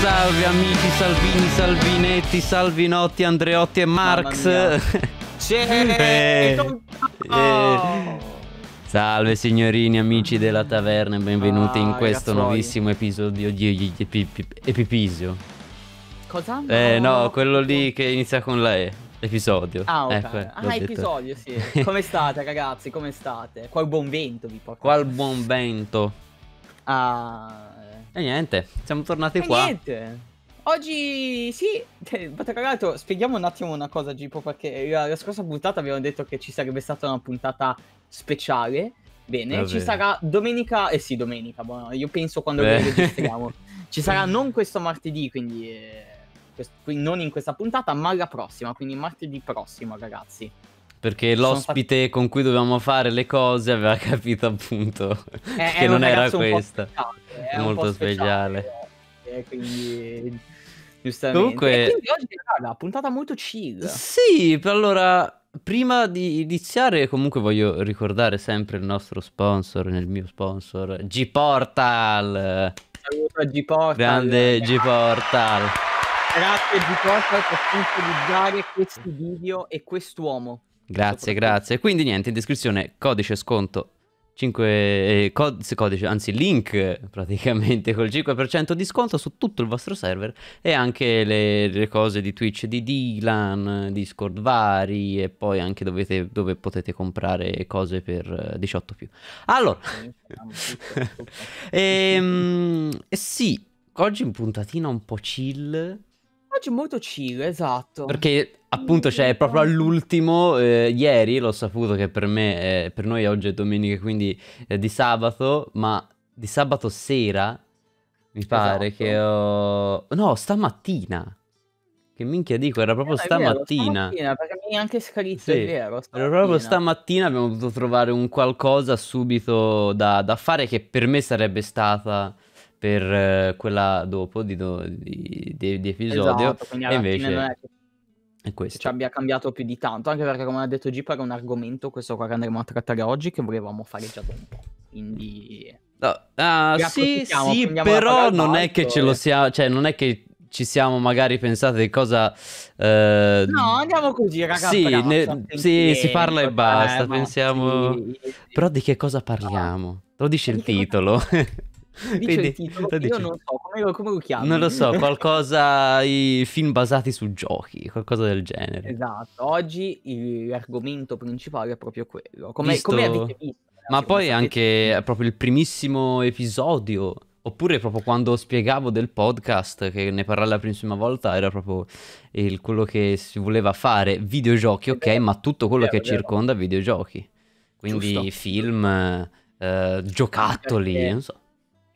salve amici Salvini, Salvinetti, Salvinotti, Andreotti e Marx. C'è! eh, eh. Salve signorini, amici della taverna e benvenuti ah, in questo ragazzuoli. nuovissimo episodio di Epipisio. Cosa? Eh, no. Eh no, quello lì che inizia con la E. Episodio. Ah, ok. Ecco, ah, episodio, sì. Come state ragazzi? Come state? Qual buon vento vi porto? Qual buon vento? Ah... E niente, siamo tornati e qua. Niente. Oggi sì, cioè, tra l'altro spieghiamo un attimo una cosa Gipo perché la, la scorsa puntata avevamo detto che ci sarebbe stata una puntata speciale. Bene, Vabbè. ci sarà domenica, eh sì domenica, boh, io penso quando Beh. registriamo. ci sarà non questo martedì, quindi, eh, questo, quindi non in questa puntata, ma la prossima, quindi martedì prossimo ragazzi perché l'ospite fatti... con cui dovevamo fare le cose aveva capito appunto eh, che non era questa è molto speciale. speciale. Eh, eh quindi giustamente. Comunque oggi raga, puntata molto chill. Sì, allora prima di iniziare comunque voglio ricordare sempre il nostro sponsor, il mio sponsor G Portal. Saluto a G Portal. Grande G Portal. Grazie G Portal per sponsorizzare questi video e quest'uomo. Grazie, grazie. Quindi niente, in descrizione codice sconto 5, eh, codice, codice, anzi link praticamente col 5% di sconto su tutto il vostro server e anche le, le cose di Twitch di Dylan, Discord vari e poi anche dovete, dove potete comprare cose per 18 eh, più. Allora, e, ehm, sì, oggi un puntatina un po' chill Oggi è molto chill, esatto. Perché appunto, cioè, proprio all'ultimo, eh, ieri l'ho saputo che per me, è, eh, per noi oggi è domenica, quindi è eh, di sabato, ma di sabato sera, mi pare esatto. che ho... No, stamattina. Che minchia dico, era proprio eh, stamattina. Vero, stamattina. Perché mi anche scritto, sì. è vero. Stamattina. Era proprio stamattina abbiamo dovuto trovare un qualcosa subito da, da fare che per me sarebbe stata per eh, quella dopo di, do, di, di, di episodio. Esatto, quindi alla e invece... non è che questo. ci abbia cambiato più di tanto, anche perché come ha detto Gip era un argomento, questo qua che andremo a trattare oggi, che volevamo fare già da un po'. Quindi... No, ah, sì, sì però non è che ce lo sia, cioè non è che ci siamo magari pensati di cosa... Eh... No, andiamo così, ragazzi. Sì, ne... sì si parla e basta, eh, pensiamo... Sì, sì. Però di che cosa parliamo? Te lo dice il titolo. Quindi, titolo, io dici? non so come, come lo chiami. Non lo so, qualcosa, i film basati su giochi, qualcosa del genere. Esatto, oggi l'argomento principale è proprio quello. Come, visto... come avete visto? Ma poi anche visto? proprio il primissimo episodio Oppure proprio quando spiegavo del podcast, che ne parlai la prima volta, era proprio il, quello che si voleva fare, videogiochi, ok, ma tutto quello vero, che vero. circonda videogiochi. Quindi Giusto. film, eh, giocattoli, Perché... non so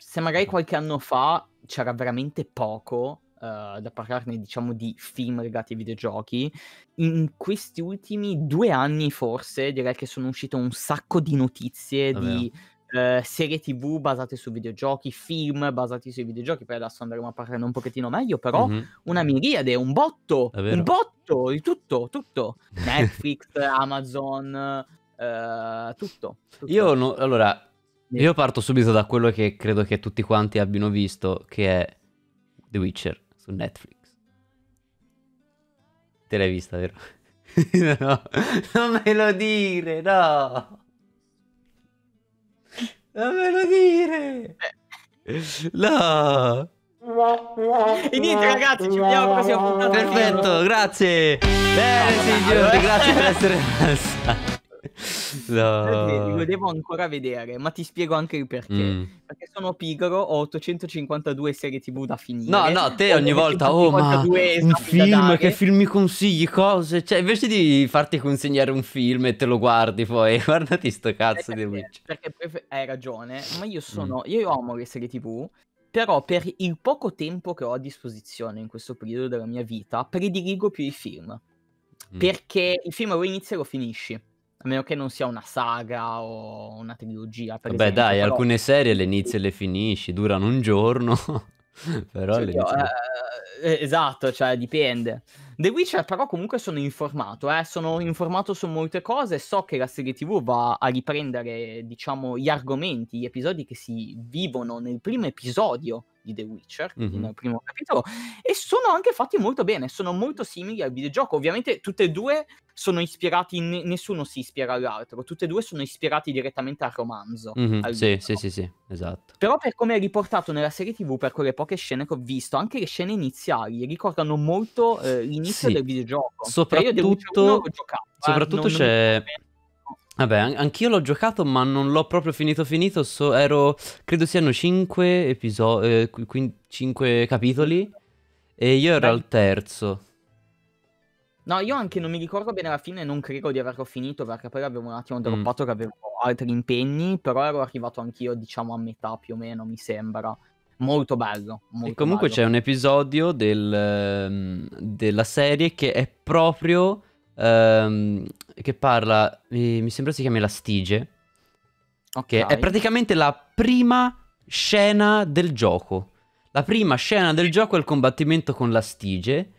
se magari qualche anno fa c'era veramente poco Uh, da parlarne diciamo di film legati ai videogiochi. In questi ultimi due anni forse direi che sono uscite un sacco di notizie Davvero. di uh, serie tv basate su videogiochi, film basati sui videogiochi, poi adesso andremo a parlare un pochettino meglio, però mm-hmm. una miriade, un botto, un botto di tutto, tutto. Netflix, Amazon, uh, tutto, tutto. Io no, allora io parto subito da quello che credo che tutti quanti abbiano visto, che è The Witcher su Netflix. Te l'hai vista, vero? no, non me lo dire, no! Non me lo dire! Eh. No! E niente ragazzi, ci vediamo così a puntata. Perfetto, grazie! Bene signori, grazie per essere passati. La... Li volevo ancora vedere, ma ti spiego anche il perché. Mm. Perché sono pigro, ho 852 serie TV da finire. No, no, te ogni volta, oh ma un film, che film mi consigli, cose? Cioè, invece di farti consegnare un film e te lo guardi poi, guardati sto eh, cazzo perché, di Witch. Perché prefer- hai ragione, ma io sono, mm. io amo le serie TV, però per il poco tempo che ho a disposizione in questo periodo della mia vita, prediligo più i film. Mm. Perché il film lo inizi e lo finisci. A meno che non sia una saga o una trilogia. Vabbè, esempio, dai, però... alcune serie le inizi e le finisci, durano un giorno. però cioè, le io, eh, eh, esatto, cioè dipende. The Witcher, però, comunque sono informato. Eh? Sono informato su molte cose. So che la serie TV va a riprendere, diciamo, gli argomenti, gli episodi che si vivono nel primo episodio di The Witcher, mm-hmm. nel primo capitolo, e sono anche fatti molto bene, sono molto simili al videogioco. Ovviamente tutte e due sono ispirati, ne- nessuno si ispira all'altro, tutte e due sono ispirati direttamente al romanzo. Mm-hmm. Al sì, sì, sì, sì, esatto. Però per come è riportato nella serie TV, per quelle poche scene che ho visto, anche le scene iniziali ricordano molto eh, l'inizio sì. del videogioco. Soprattutto, cioè io The 1 l'ho eh, soprattutto eh, non, c'è... Non Vabbè, anch'io l'ho giocato, ma non l'ho proprio finito finito, so, ero, credo siano 5 episodi, eh, 5 capitoli, e io ero Beh. al terzo. No, io anche non mi ricordo bene la fine, non credo di averlo finito, perché poi avevo un attimo mm. droppato mm. che avevo altri impegni, però ero arrivato anch'io, diciamo, a metà più o meno, mi sembra. Molto bello. Molto e comunque bello. c'è un episodio del, ehm, della serie che è proprio ehm, che parla, mi, mi sembra si chiami La Stige, okay. che è praticamente la prima scena del gioco. La prima scena del gioco è il combattimento con la Stige.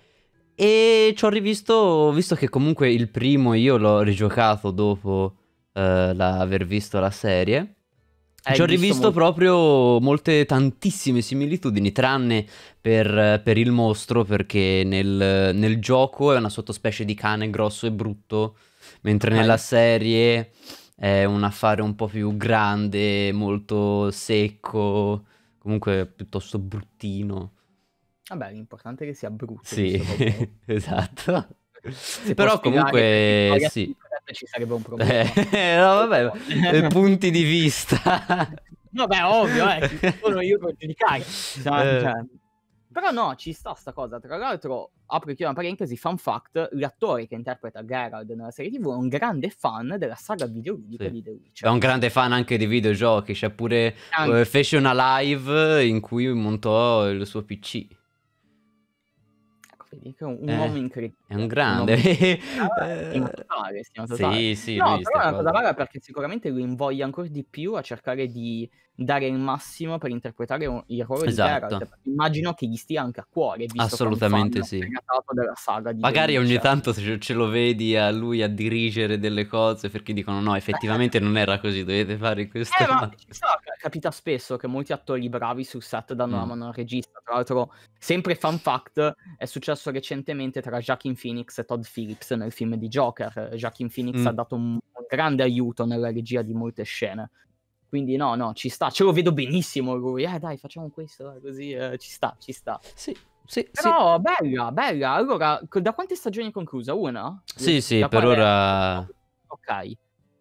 E ci ho rivisto, visto che comunque il primo io l'ho rigiocato dopo eh, aver visto la serie. Hai Ci ho rivisto molto... proprio molte, tantissime similitudini, tranne per, per il mostro, perché nel, nel, gioco è una sottospecie di cane grosso e brutto, mentre okay. nella serie è un affare un po' più grande, molto secco, comunque piuttosto bruttino. Vabbè, l'importante è che sia brutto. Sì, esatto. Però comunque, sì ci sarebbe un problema. Eh, no, vabbè, eh, punti di vista. no, beh, ovvio, eh, sono io per giudicare. Eh. Cioè, cioè. Però no, ci sta sta cosa. Tra l'altro, apro e chiudo una parentesi, fun fact, l'attore che interpreta Gerald nella serie TV è un grande fan della saga videoludica sì. di The Witcher. È un grande fan anche dei videogiochi, c'è pure anche. uh, fece una live in cui montò il suo PC. Ecco, vedi è un, un eh. uomo incredibile. È un grande. No, ah, eh, sì, sì, no, però è una cosa vaga perché sicuramente lui invoglia ancora di più a cercare di dare il massimo per interpretare un, il ruolo esatto. di Geralt. Esatto. Immagino che gli stia anche a cuore. Visto Assolutamente sì. Della saga Magari ogni certo. tanto ce, ce lo vedi a lui a dirigere delle cose perché dicono no, effettivamente non era così, dovete fare questo. Eh, ma capita spesso che molti attori bravi sul set danno mm. la mano al regista. Tra l'altro, sempre fun fact, è successo recentemente tra Jacqueline Phoenix e Todd Phillips nel film di Joker. Joaquin Phoenix mm. ha dato un, grande aiuto nella regia di molte scene. Quindi no, no, ci sta, ce lo vedo benissimo lui. Eh dai, facciamo questo, così eh, ci sta, ci sta. Sì, sì, Però sì. bella, bella. Allora, da quante stagioni è conclusa? Una? Sì, da sì, per ora... È? Ok.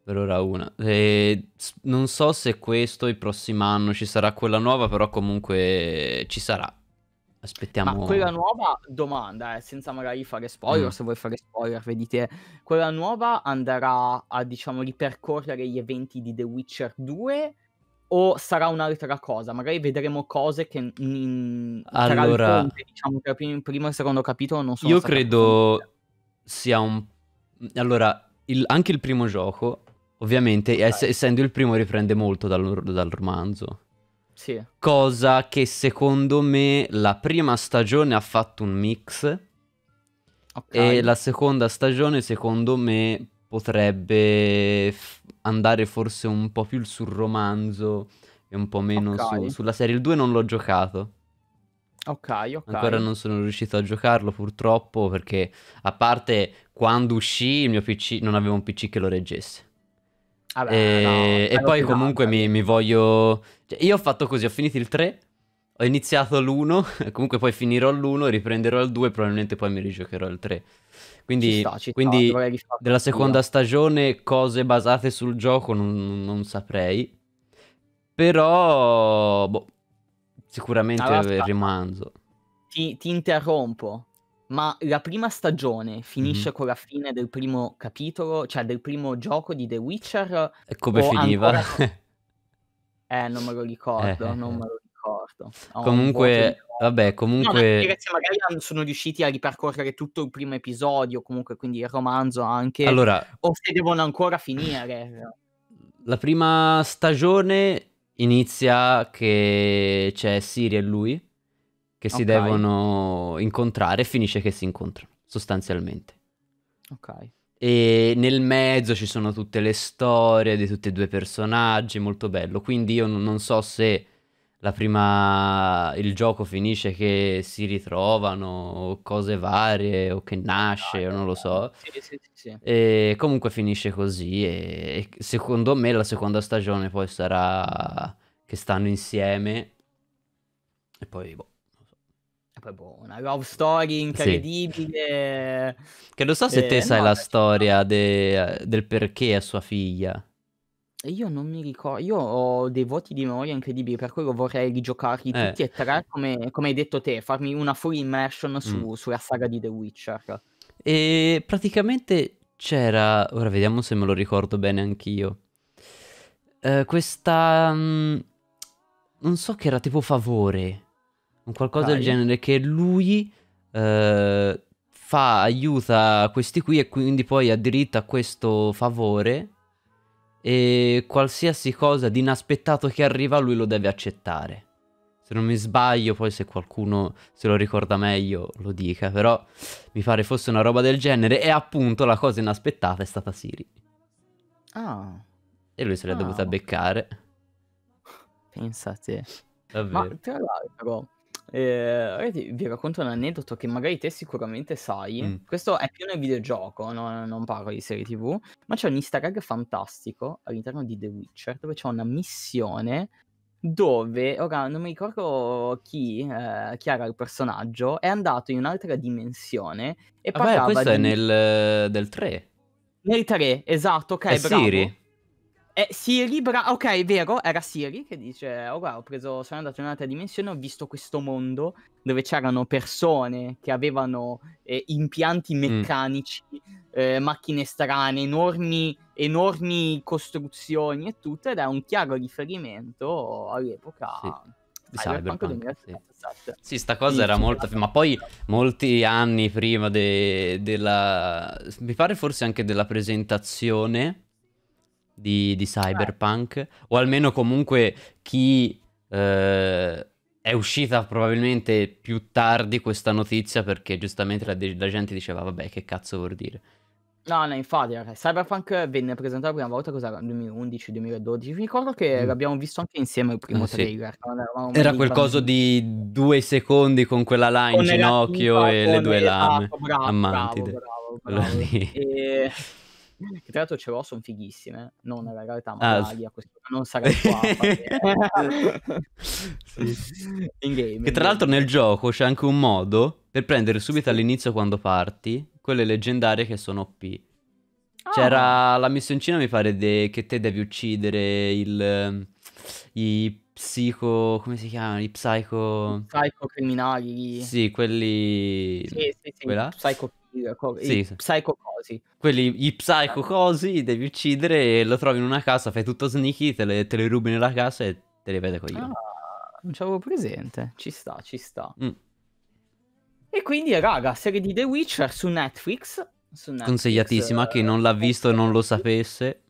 Per ora una. E non so se questo il prossimo anno ci sarà quella nuova, però comunque ci sarà. Aspettiamo. Ma quella nuova domanda, eh, senza magari fare spoiler, mm. se vuoi fare spoiler, vedete. Quella nuova andrà a diciamo ripercorrere gli eventi di The Witcher 2 o sarà un'altra cosa? Magari vedremo cose che in, in, allora, tra ponte, diciamo, tra il primo e il secondo capitolo non sono Io credo capito. sia un Allora, il, anche il primo gioco, ovviamente, okay. ess- essendo il primo riprende molto dal, dal romanzo. Sì. Cosa che secondo me la prima stagione ha fatto un mix. Okay. E la seconda stagione, secondo me, potrebbe andare forse un po' più sul romanzo e un po' meno okay. su sulla serie. Il 2 non l'ho giocato. Ok, ok. Ancora non sono riuscito a giocarlo purtroppo perché a parte quando uscì il mio PC non avevo un PC che lo reggesse. Vabbè, e, no, e poi comunque mi, mi, voglio cioè, io ho fatto così, ho finito il 3, ho iniziato l'1, comunque poi finirò l'1, riprenderò il 2, probabilmente poi mi rigiocherò il 3. Quindi, ci sta, ci quindi della seconda stagione cose basate sul gioco non, non saprei. Però, boh, sicuramente allora, rimanzo. Ti, ti, interrompo, ma la prima stagione finisce mm-hmm. con la fine del primo capitolo, cioè del primo gioco di The Witcher? E come finiva? Ancora... Eh, non me lo ricordo, eh, non eh. me lo ricordo. Ho comunque, vabbè, comunque... No, ragazzi, magari sono riusciti a ripercorrere tutto il primo episodio, comunque, quindi il romanzo anche. Allora... O se devono ancora finire. La prima stagione inizia che c'è Siri e lui che si okay. devono incontrare e finisce che si incontrano, sostanzialmente. Ok. E nel mezzo ci sono tutte le storie di tutti e due i personaggi, molto bello. Quindi io non so se la prima il gioco finisce che si ritrovano o cose varie o che nasce o non lo so. Sì, sì, sì, e comunque finisce così e, e secondo me la seconda stagione poi sarà che stanno insieme e poi boh poi boh, una love story incredibile. Sì. Che non so se eh, te sai no, la storia de... del perché a sua figlia. Io non mi ricordo, io ho dei voti di memoria incredibili, per quello vorrei rigiocarli eh. tutti e tre, come, come, hai detto te, farmi una full immersion su, mm. sulla saga di The Witcher. E praticamente c'era, ora vediamo se me lo ricordo bene anch'io, eh, questa, mh, mm, non so che era tipo favore, un qualcosa Dai. del genere che lui eh, fa, aiuta questi qui e quindi poi ha diritto a questo favore e qualsiasi cosa di inaspettato che arriva lui lo deve accettare. Se non mi sbaglio, poi se qualcuno se lo ricorda meglio lo dica, però mi pare fosse una roba del genere e appunto la cosa inaspettata è stata Siri. Ah. E lui se l'è ah. dovuta beccare. pensate Davvero. Ma tra l'altro, eh, ragazzi, vi racconto un aneddoto che magari te sicuramente sai. Mm. Questo è più nel videogioco, no? non parlo di serie TV. Ma c'è un easter egg fantastico all'interno di The Witcher dove c'è una missione dove, ora non mi ricordo chi, eh, chi era il personaggio, è andato in un'altra dimensione e ah, Vabbè, questo di... è nel del 3. Nel 3, esatto, ok, è bravo. Siri. È eh, Siri, bra- ah, ok, è vero, era Siri che dice, oh guarda, ho preso, sono andato in un'altra dimensione, ho visto questo mondo dove c'erano persone che avevano eh, impianti mm. meccanici, mm. eh, macchine strane, enormi, enormi, costruzioni e tutto, ed è un chiaro riferimento all'epoca... Sì di Cyberpunk, Cyberpunk sì. sì. sta cosa sì, era molto ma poi molti anni prima de... della mi pare forse anche della presentazione di, di Cyberpunk, certo. o almeno comunque chi eh, è uscita probabilmente più tardi questa notizia perché giustamente la, la gente diceva vabbè che cazzo vuol dire. No, no, infatti, okay. Cyberpunk venne presentato la prima volta, cos'era? 2011-2012. Mi ricordo che mm. l'abbiamo visto anche insieme il primo eh, trailer. Era quel coso di due secondi con quella là in ginocchio e le due lame. Bravo, esatto, bravo, ammanti. Bravo, bravo, bravo. E che tra l'altro ce l'ho, sono fighissime, non nella realtà, ma ah, Alia, così non sarei qua. sì. In game. Che tra l'altro nel gioco c'è anche un modo per prendere subito all'inizio quando parti quelle leggendarie che sono OP. C'era ah. la missioncina, mi pare, de... che te devi uccidere il... Ehm, i psico... come si chiamano? I psycho... Psycho criminali. Sì, quelli... Sì, sì, sì, Quella? Psycho... Eh, sì, sì. Psychocosi. Quelli, gli psychocosi devi uccidere e lo trovi in una casa, fai tutto sneaky, te, le, te li rubi nella casa e te le vede con gli ah, Non ci avevo presente, ci sta, ci sta. Mm. E quindi, raga, serie di The Witcher su Netflix. Su Netflix Consigliatissima, eh, chi non l'ha eh, visto e non lo sapesse,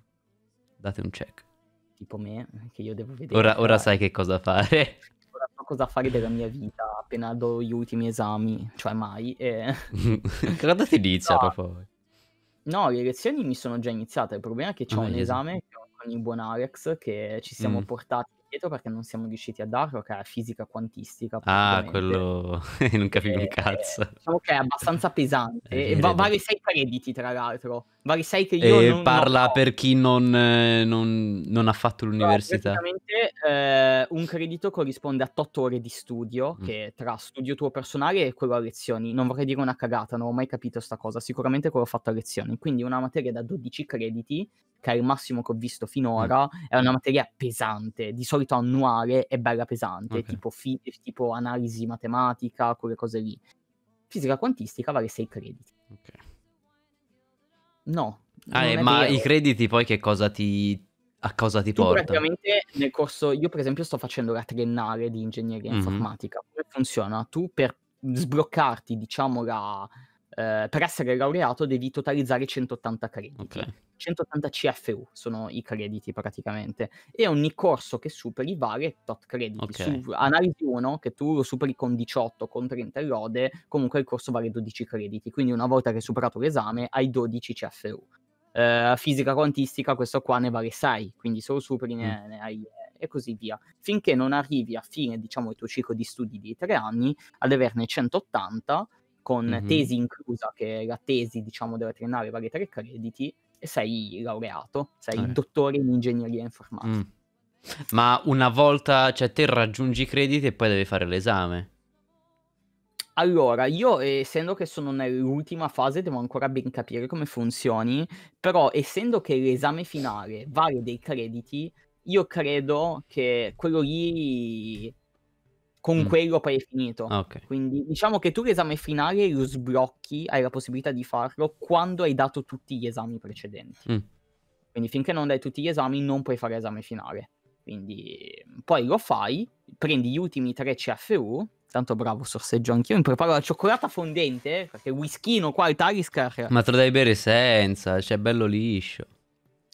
date un check tipo me, che io devo vedere. Ora, ora cioè sai che cosa fare. Ora so cosa fare della mia vita appena do gli ultimi esami, cioè mai. E... cosa ti dice no. poi? No, le lezioni mi sono già iniziate, il problema è che c'è oh, un yes. esame con il buon Alex che ci siamo mm. portati dietro perché non siamo riusciti a darlo, che è fisica quantistica. Ah, quello non capivo un eh, cazzo. È, diciamo che è abbastanza pesante, eh, e va, vale 6 crediti tra l'altro. Ma che sai che io. E non, parla non... per chi non, eh, non, ha fatto l'università. Esattamente. eh, un credito corrisponde a 8 ore di studio, mm. che tra studio tuo personale e quello a lezioni. Non vorrei dire una cagata, non ho mai capito questa cosa. Sicuramente quello fatto a lezioni. Quindi una materia da 12 crediti, che è il massimo che ho visto finora, mm. è una materia pesante. Di solito annuale è bella pesante, okay. tipo, fi- tipo analisi matematica, quelle cose lì. Fisica quantistica vale 6 crediti. Ok No. Ah, eh, ma vero. i crediti poi che cosa ti, a cosa ti tu porta? Praticamente nel corso, io per esempio sto facendo la triennale di ingegneria mm-hmm. informatica. Come funziona? Tu per sbloccarti, diciamo, la, eh, per essere laureato devi totalizzare 180 crediti. Okay. 180 CFU sono i crediti praticamente. E ogni corso che superi vale tot crediti. Okay. Su analisi 1, che tu lo superi con 18, con 30 lode, comunque il corso vale 12 crediti. Quindi una volta che hai superato l'esame hai 12 CFU. Uh, fisica quantistica, questo qua ne vale 6, quindi solo superi ne, mm. ne hai eh, e così via, finché non arrivi a fine, diciamo, il tuo ciclo di studi di tre anni ad averne 180 con mm-hmm. tesi inclusa, che la tesi diciamo della triennale vale tre crediti, e sei laureato, sei eh. dottore in ingegneria informatica. Mm. Ma una volta, cioè te raggiungi i crediti e poi devi fare l'esame. Allora, io essendo che sono nell'ultima fase devo ancora ben capire come funzioni, però essendo che l'esame finale vale dei crediti, io credo che quello lì con mm. quello poi è finito. Ah, okay. Quindi diciamo che tu l'esame finale lo sblocchi, hai la possibilità di farlo quando hai dato tutti gli esami precedenti. Mm. Quindi finché non dai tutti gli esami non puoi fare l'esame finale. Quindi mm, poi lo fai, prendi gli ultimi tre CFU, tanto bravo sorseggio anch'io, mi preparo la cioccolata fondente, eh, perché whiskino qua il Talisker... Ma te lo devi bere senza, c'è cioè bello liscio.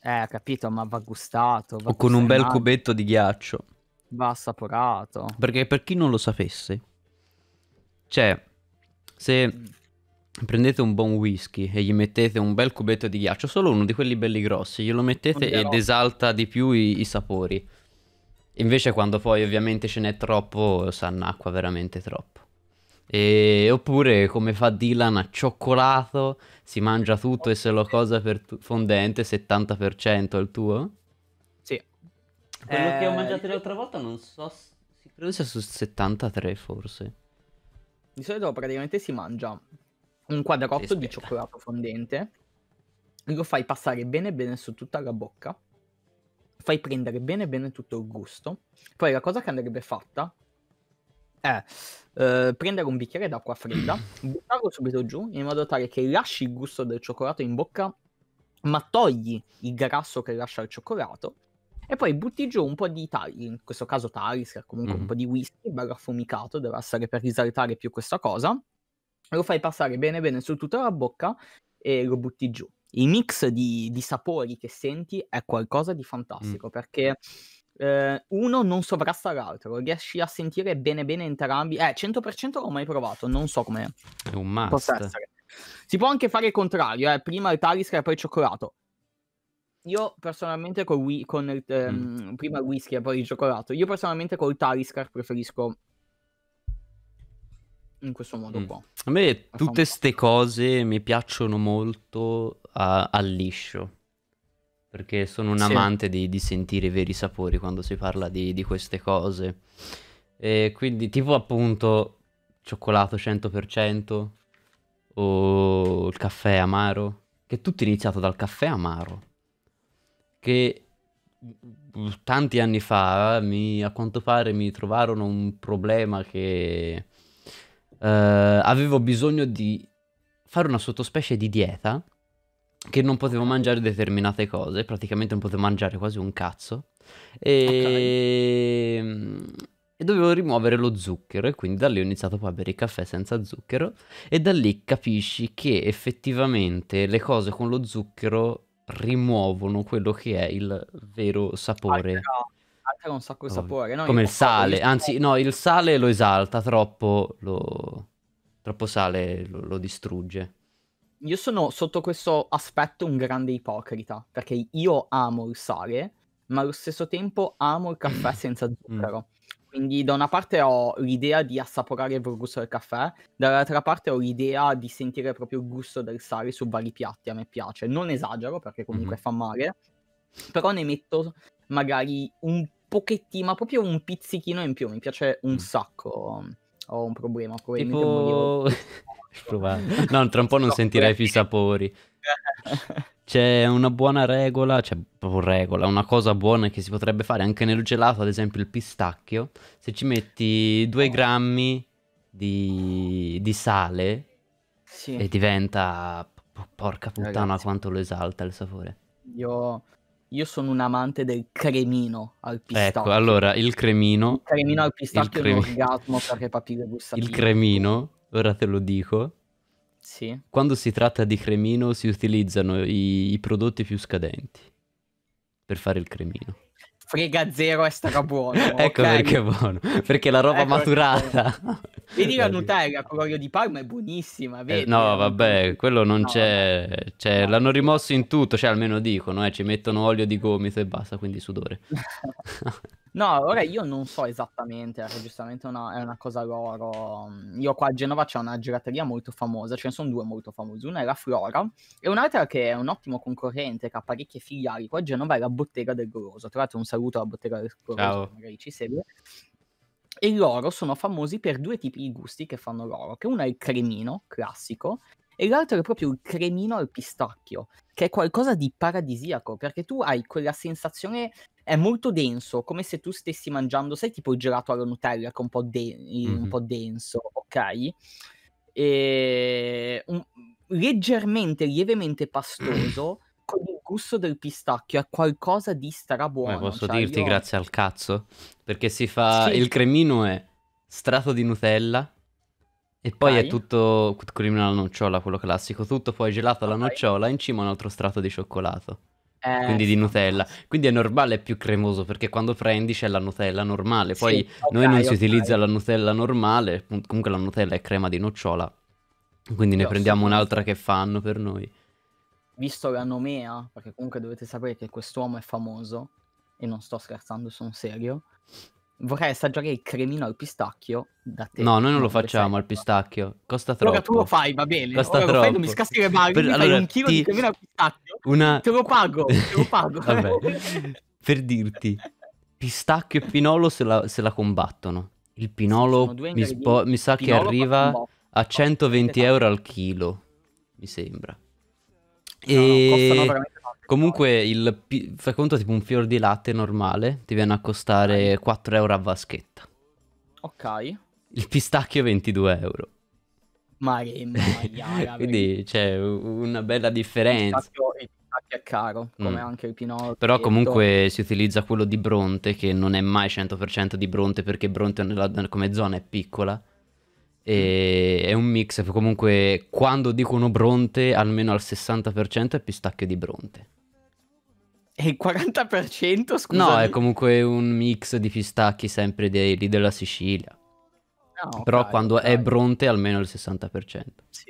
Eh, capito, ma va gustato. Va o con un bel cubetto di ghiaccio. Va assaporato. Perché per chi non lo sapesse, cioè, se prendete un buon whisky e gli mettete un bel cubetto di ghiaccio, solo uno di quelli belli grossi, glielo mettete ed esalta di più i, i sapori. Invece quando poi ovviamente ce n'è troppo, s'annacqua veramente troppo. E, oppure come fa Dylan a cioccolato, si mangia tutto e se lo cosa per tu- fondente 70% è il tuo? Quello eh, che ho eh, mangiato l'altra volta non so, si credo sia su 73 forse. Di solito praticamente si mangia un quadrotto di cioccolato fondente, lo fai passare bene bene su tutta la bocca, fai prendere bene bene tutto il gusto. Poi la cosa che andrebbe fatta è eh, prendere un bicchiere d'acqua fredda, buttarlo subito giù in modo tale che lasci il gusto del cioccolato in bocca, ma togli il grasso che lascia il cioccolato e poi butti giù un po' di, tagli, in questo caso Taris, comunque mm-hmm. un po' di whisky, bello affumicato, deve essere per risaltare più questa cosa. Lo fai passare bene bene su tutta la bocca e lo butti giù. Il mix di, di sapori che senti è qualcosa di fantastico, mm. perché eh, uno non sovrasta l'altro, riesci a sentire bene bene entrambi. Eh, 100% l'ho mai provato, non so come... È un must. Si può anche fare il contrario, eh? prima il Talisker e poi il cioccolato io personalmente col con il, ehm, mm. prima il whisky e poi il cioccolato, io personalmente col Taliscar preferisco in questo modo mm. qua. A me tutte queste cose mi piacciono molto al liscio, perché sono un sì. amante di, di, sentire i veri sapori quando si parla di, di queste cose. E quindi tipo appunto cioccolato 100% o il caffè amaro, che è tutto iniziato dal caffè amaro che mm, tanti anni fa mi, a quanto pare mi trovarono un problema che eh, avevo bisogno di fare una sottospecie di dieta che non potevo mangiare determinate cose, praticamente non potevo mangiare quasi un cazzo e, okay. Mm, e dovevo rimuovere lo zucchero e quindi da lì ho iniziato poi a bere il caffè senza zucchero e da lì capisci che effettivamente le cose con lo zucchero rimuovono quello che è il vero sapore. Altera un sacco di sapore. No, Come il sale, anzi no, il sale lo esalta troppo, lo... troppo sale lo, lo distrugge. Io sono sotto questo aspetto un grande ipocrita, perché io amo il sale, ma allo stesso tempo amo il caffè senza mm. zucchero. Quindi da una parte ho l'idea di assaporare il gusto del caffè, dall'altra parte ho l'idea di sentire proprio il gusto del sale su vari piatti, a me piace. Non esagero perché comunque mm-hmm. fa male, però ne metto magari un pochettino, ma proprio un pizzichino in più, mi piace un mm. sacco. Ho un problema, probabilmente tipo... un no, tra un po' non sentirai più i sapori c'è una buona regola, cioè proprio regola, una cosa buona che si potrebbe fare anche nel gelato, ad esempio il pistacchio, se ci metti 2 grammi di, di sale sì. e diventa, porca puttana Ragazzi. quanto lo esalta il sapore. Io, io, sono un amante del cremino al ecco, pistacchio. Ecco, allora il cremino... Il cremino al pistacchio il cremino. è un orgasmo per le papille Il cremino, ora te lo dico, sì. Quando si tratta di cremino si utilizzano i, i prodotti più scadenti per fare il cremino. Frega zero è strabuono. ecco okay? perché è buono, perché la roba ecco maturata. Vedi la Nutella, con l'olio di palma è buonissima, eh, no, eh? vabbè, quello non no, c'è, c'è cioè, no. l'hanno rimosso in tutto, cioè almeno dicono, eh, ci mettono olio di gomito e basta, quindi sudore. No, ora io non so esattamente, perché giustamente una, è una cosa loro. Io qua a Genova c'è una girateria molto famosa, ce ne sono due molto famose, una è la Flora e un'altra che è un ottimo concorrente che ha parecchie filiali qua a Genova è la Bottega del Goloso. Trovate un saluto alla Bottega del Goloso, Ciao. magari ci segue. E loro sono famosi per due tipi di gusti che fanno loro, che uno è il cremino classico e l'altro è proprio il cremino al pistacchio, che è qualcosa di paradisiaco, perché tu hai quella sensazione è molto denso, come se tu stessi mangiando, sai, tipo il gelato alla Nutella che è un po', de- mm-hmm. un po denso, ok? E... Ehm, un... Leggermente, lievemente pastoso, con il gusto del pistacchio, è qualcosa di strabuono. Ma posso cioè, dirti io... grazie al cazzo? Perché si fa... Sì. Il cremino è strato di Nutella... E poi okay. è tutto cremino alla nocciola, quello classico, tutto poi gelato alla okay. nocciola, in cima un altro strato di cioccolato eh, quindi di Nutella. Quindi è normale, è più cremoso perché quando prendi c'è la Nutella normale. Poi sì, okay, noi non si utilizza la Nutella normale, comunque la Nutella è crema di nocciola. Quindi ne Io prendiamo so. un'altra che fanno per noi. Visto la nomea, perché comunque dovete sapere che quest'uomo è famoso, e non sto scherzando, sono serio, Vorrei assaggiare il cremino al pistacchio da te. No, noi non, lo facciamo al pistacchio. Costa troppo. Ora tu lo fai, va bene. Costa Ora troppo. Fai, mi scassi le mani, per, allora, un chilo ti... di cremino al pistacchio. Una... Te lo pago, te lo pago. per dirti, pistacchio e pinolo se la, se la combattono. Il pinolo mi, spo- mi, sa pinolo che arriva a 120 euro al chilo, mi sembra. No, e... No, Comunque il pi- fai conto tipo un fior di latte normale ti viene a costare 4 euro a vaschetta. Ok. Il pistacchio 22 euro. Ma che maiala. Quindi c'è una bella differenza. Il pistacchio, il pistacchio è caro, come mm. anche il pinocchio. Però comunque si utilizza quello di Bronte, che non è mai 100% di Bronte, perché Bronte nella, come zona è piccola. E è un mix, comunque quando dicono Bronte, almeno al 60% è pistacchio di Bronte. E il 40% scusa? No, è comunque un mix di pistacchi sempre dei, lì della Sicilia. No, ah, Però dai, quando dai. è Bronte almeno il 60%. Sì.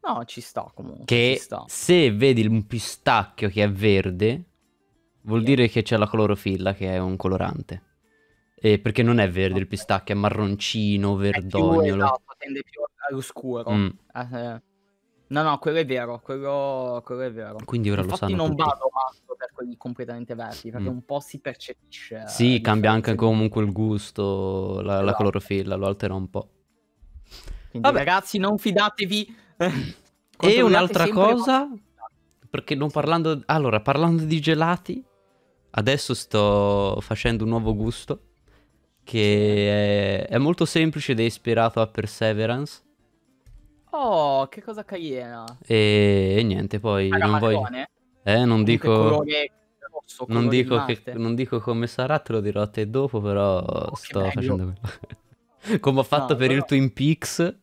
No, ci sto comunque. Che sto. se vedi un pistacchio che è verde, vuol yeah. dire che c'è la clorofilla che è un colorante eh, perché non è verde il pistacchio, è marroncino, verdognolo. È esatto, tende più all'oscuro. Mm. Eh, eh, no, no, quello è vero, quello, quello è vero. Quindi ora Infatti lo sanno non tutti. vado matto per quelli completamente verdi, perché mm. un po' si percepisce. Eh, sì, cambia anche comunque il gusto, la, la esatto. clorofilla, lo altera un po'. Quindi Vabbè. ragazzi, non fidatevi. e un'altra cosa, perché non parlando... Allora, parlando di gelati, adesso sto facendo un nuovo gusto che è, è, molto semplice ed è ispirato a Perseverance. Oh, che cosa carina! E, e niente, poi Era non voglio... Eh, non dico... rosso, non, dico che, non dico, come sarà, te lo dirò a te dopo, però oh, sto facendo... come ho fatto no, per però... il Twin Peaks,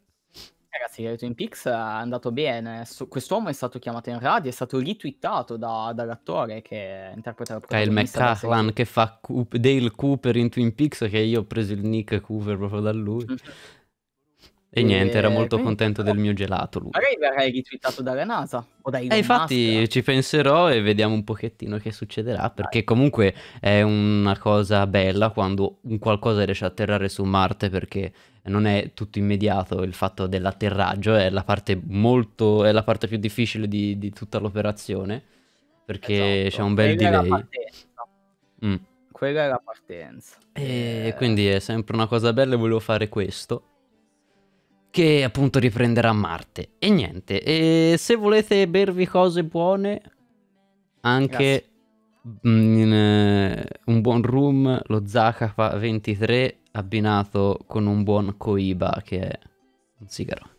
ragazzi, Twin Peaks è andato bene. So, quest'uomo è stato chiamato in radio, è stato ritwittato da, dall'attore che interpreta il Kyle McCarlan che fa Coop, Dale Cooper in Twin Peaks, che io ho preso il nick Cooper proprio da lui. Mhm. E niente, era eh, molto quindi, contento del mio gelato lui. Magari verrai ritwittato dalla NASA o dai E eh, infatti master. ci penserò e vediamo un pochettino che succederà, perché Dai. comunque è una cosa bella quando un qualcosa riesce a atterrare su Marte, perché non è tutto immediato il fatto dell'atterraggio, è la parte, molto, è la parte più difficile di, di tutta l'operazione, perché esatto. c'è un bel Quella delay. Mm. Quella è la partenza. E eh... quindi è sempre una cosa bella e volevo fare questo che appunto riprenderà Marte. E niente, e se volete bervi cose buone, anche mm, in, uh, un buon room, lo Zakapa 23 abbinato con un buon Koiba, che è un sigaro.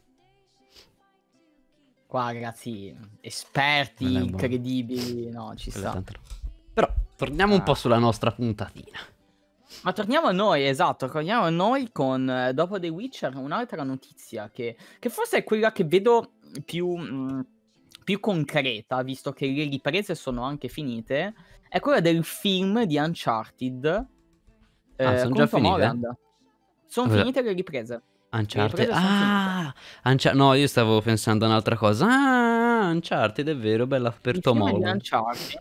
Qua ragazzi, esperti incredibili, no, ci sta. Però torniamo ah. un po' sulla nostra puntatina. Ma torniamo a noi, esatto, torniamo a noi con, eh, dopo The Witcher, un'altra notizia che, che forse è quella che vedo più, mh, mm, più concreta, visto che le riprese sono anche finite, è quella del film di Uncharted. Eh, ah, eh, sono già finite? Sono finite le riprese. Uncharted. Ah, Unch- no, io stavo pensando a un'altra cosa. Ah, Uncharted, è vero, bella per Tom Holland.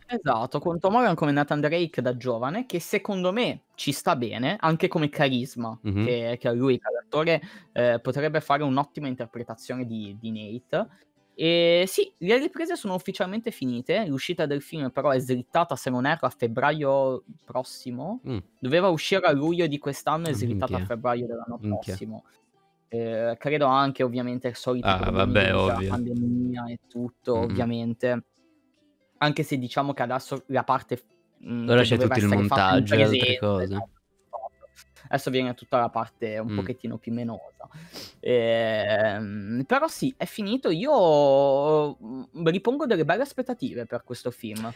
Esatto, con Tom Holland come Nathan Drake da giovane, che secondo me ci sta bene, anche come carisma mm-hmm. che, che, a lui, che l'attore, eh, potrebbe fare un'ottima interpretazione di, di Nate. E sì, le riprese sono ufficialmente finite. L'uscita del film, però, è slittata, se non erro, a febbraio prossimo. Mm. Doveva uscire a luglio di quest'anno, è ah, slittata Minchia. a febbraio dell'anno Minchia. prossimo. Eh, credo anche ovviamente il solito ah, vabbè, ovvio. pandemia e tutto, mm ovviamente. Anche se diciamo che adesso la parte... Mh, mm, Ora c'è tutto il montaggio e altre cose. Esatto, esatto. adesso viene tutta la parte un mm. pochettino più menosa. Ehm, però sì, è finito. Io mm, ripongo delle belle aspettative per questo film. Eh,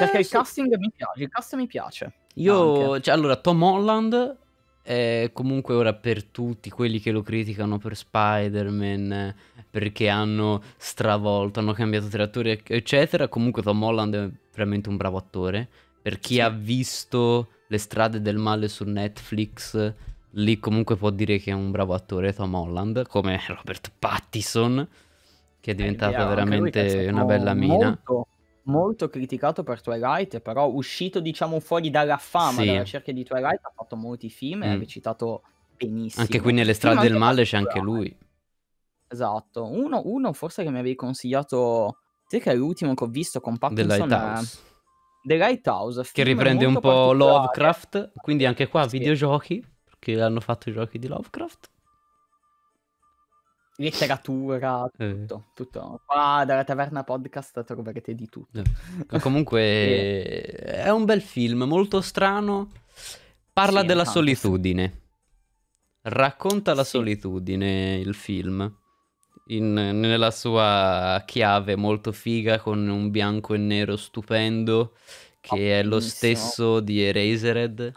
perché sì. il casting mi piace, il cast mi piace. Io, cioè, allora, Tom Holland eh, comunque ora per tutti quelli che lo criticano per Spider-Man, perché hanno stravolto, hanno cambiato tre attori, eccetera, comunque Tom Holland è veramente un bravo attore. Per chi sì. ha visto Le strade del male su Netflix, lì comunque può dire che è un bravo attore Tom Holland, come Robert Pattison, che è diventata eh, veramente una bella mina. Molto molto criticato per Twilight, però uscito diciamo fuori dalla fama, sì. dalla cerchia di Twilight, ha fatto molti film e mm. ha recitato benissimo. Anche qui nelle strade del male c'è anche lui. Eh. Esatto, uno, uno, forse che mi avevi consigliato, te che è l'ultimo che ho visto con Pattinson. The Lighthouse. È... The Lighthouse. Che riprende un po' Lovecraft, quindi anche qua sì. videogiochi, perché hanno fatto i giochi di Lovecraft. Letteratura, eh. tutto, eh. tutto. Qua dalla Taverna Podcast troverete di tutto. Eh. Comunque è un bel film, molto strano. Parla sì, della solitudine. Sì. Racconta la sì. solitudine il film. In, nella sua chiave molto figa con un bianco e nero stupendo che oh, è lo stesso di Erasered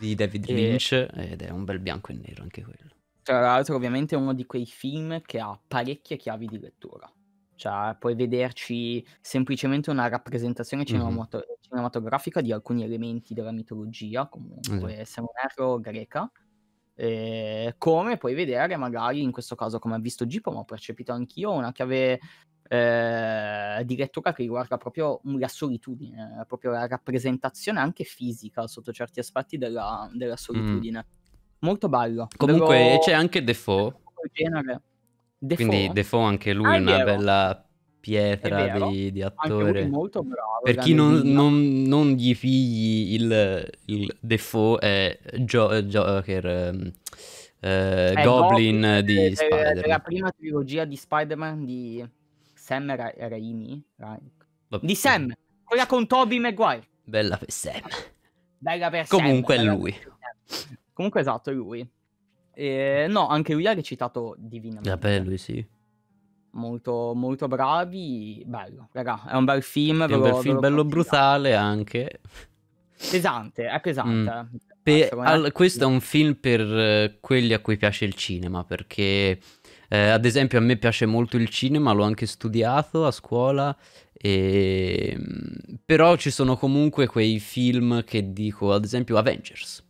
di David Lynch ed è un bel bianco e nero anche quello. Tra l'altro, ovviamente, è uno di quei film che ha parecchie chiavi di lettura. Cioè, puoi vederci semplicemente una rappresentazione mm-hmm. cinematografica di alcuni elementi della mitologia, comunque, mm-hmm. se non erro, greca. Eh, come puoi vedere, magari in questo caso, come ha visto Gipo, ma ho percepito anch'io, una chiave eh, di lettura che riguarda proprio la solitudine, proprio la rappresentazione anche fisica sotto certi aspetti della, della solitudine. Mm molto bello. Comunque Devo... c'è anche Defoe. Defoe. Quindi Defoe anche lui ah, è una bella pietra di, di, attore. molto bravo. Per chi non, non, non, gli figli il, il Defoe è jo- Joker. Um, eh, Goblin, Goblin di de, eh, eh, Spider-Man. Della prima trilogia di Spider-Man di Sam Ra- Raimi. Ra- di Sam, quella con Toby Maguire. Bella per Sam. Bella per Comunque Sam, è lui. Comunque esatto, è lui. E, no, anche lui ha recitato divinamente. Vabbè, ah, lui sì. Molto, molto bravi. Bello, raga, è un bel film. È un bel film, bello brutale anche. Pesante, è pesante. Mm. Pe- al- questo è un film per eh, quelli a cui piace il cinema, perché eh, ad esempio a me piace molto il cinema, l'ho anche studiato a scuola, e... Ehm, però ci sono comunque quei film che dico, ad esempio Avengers.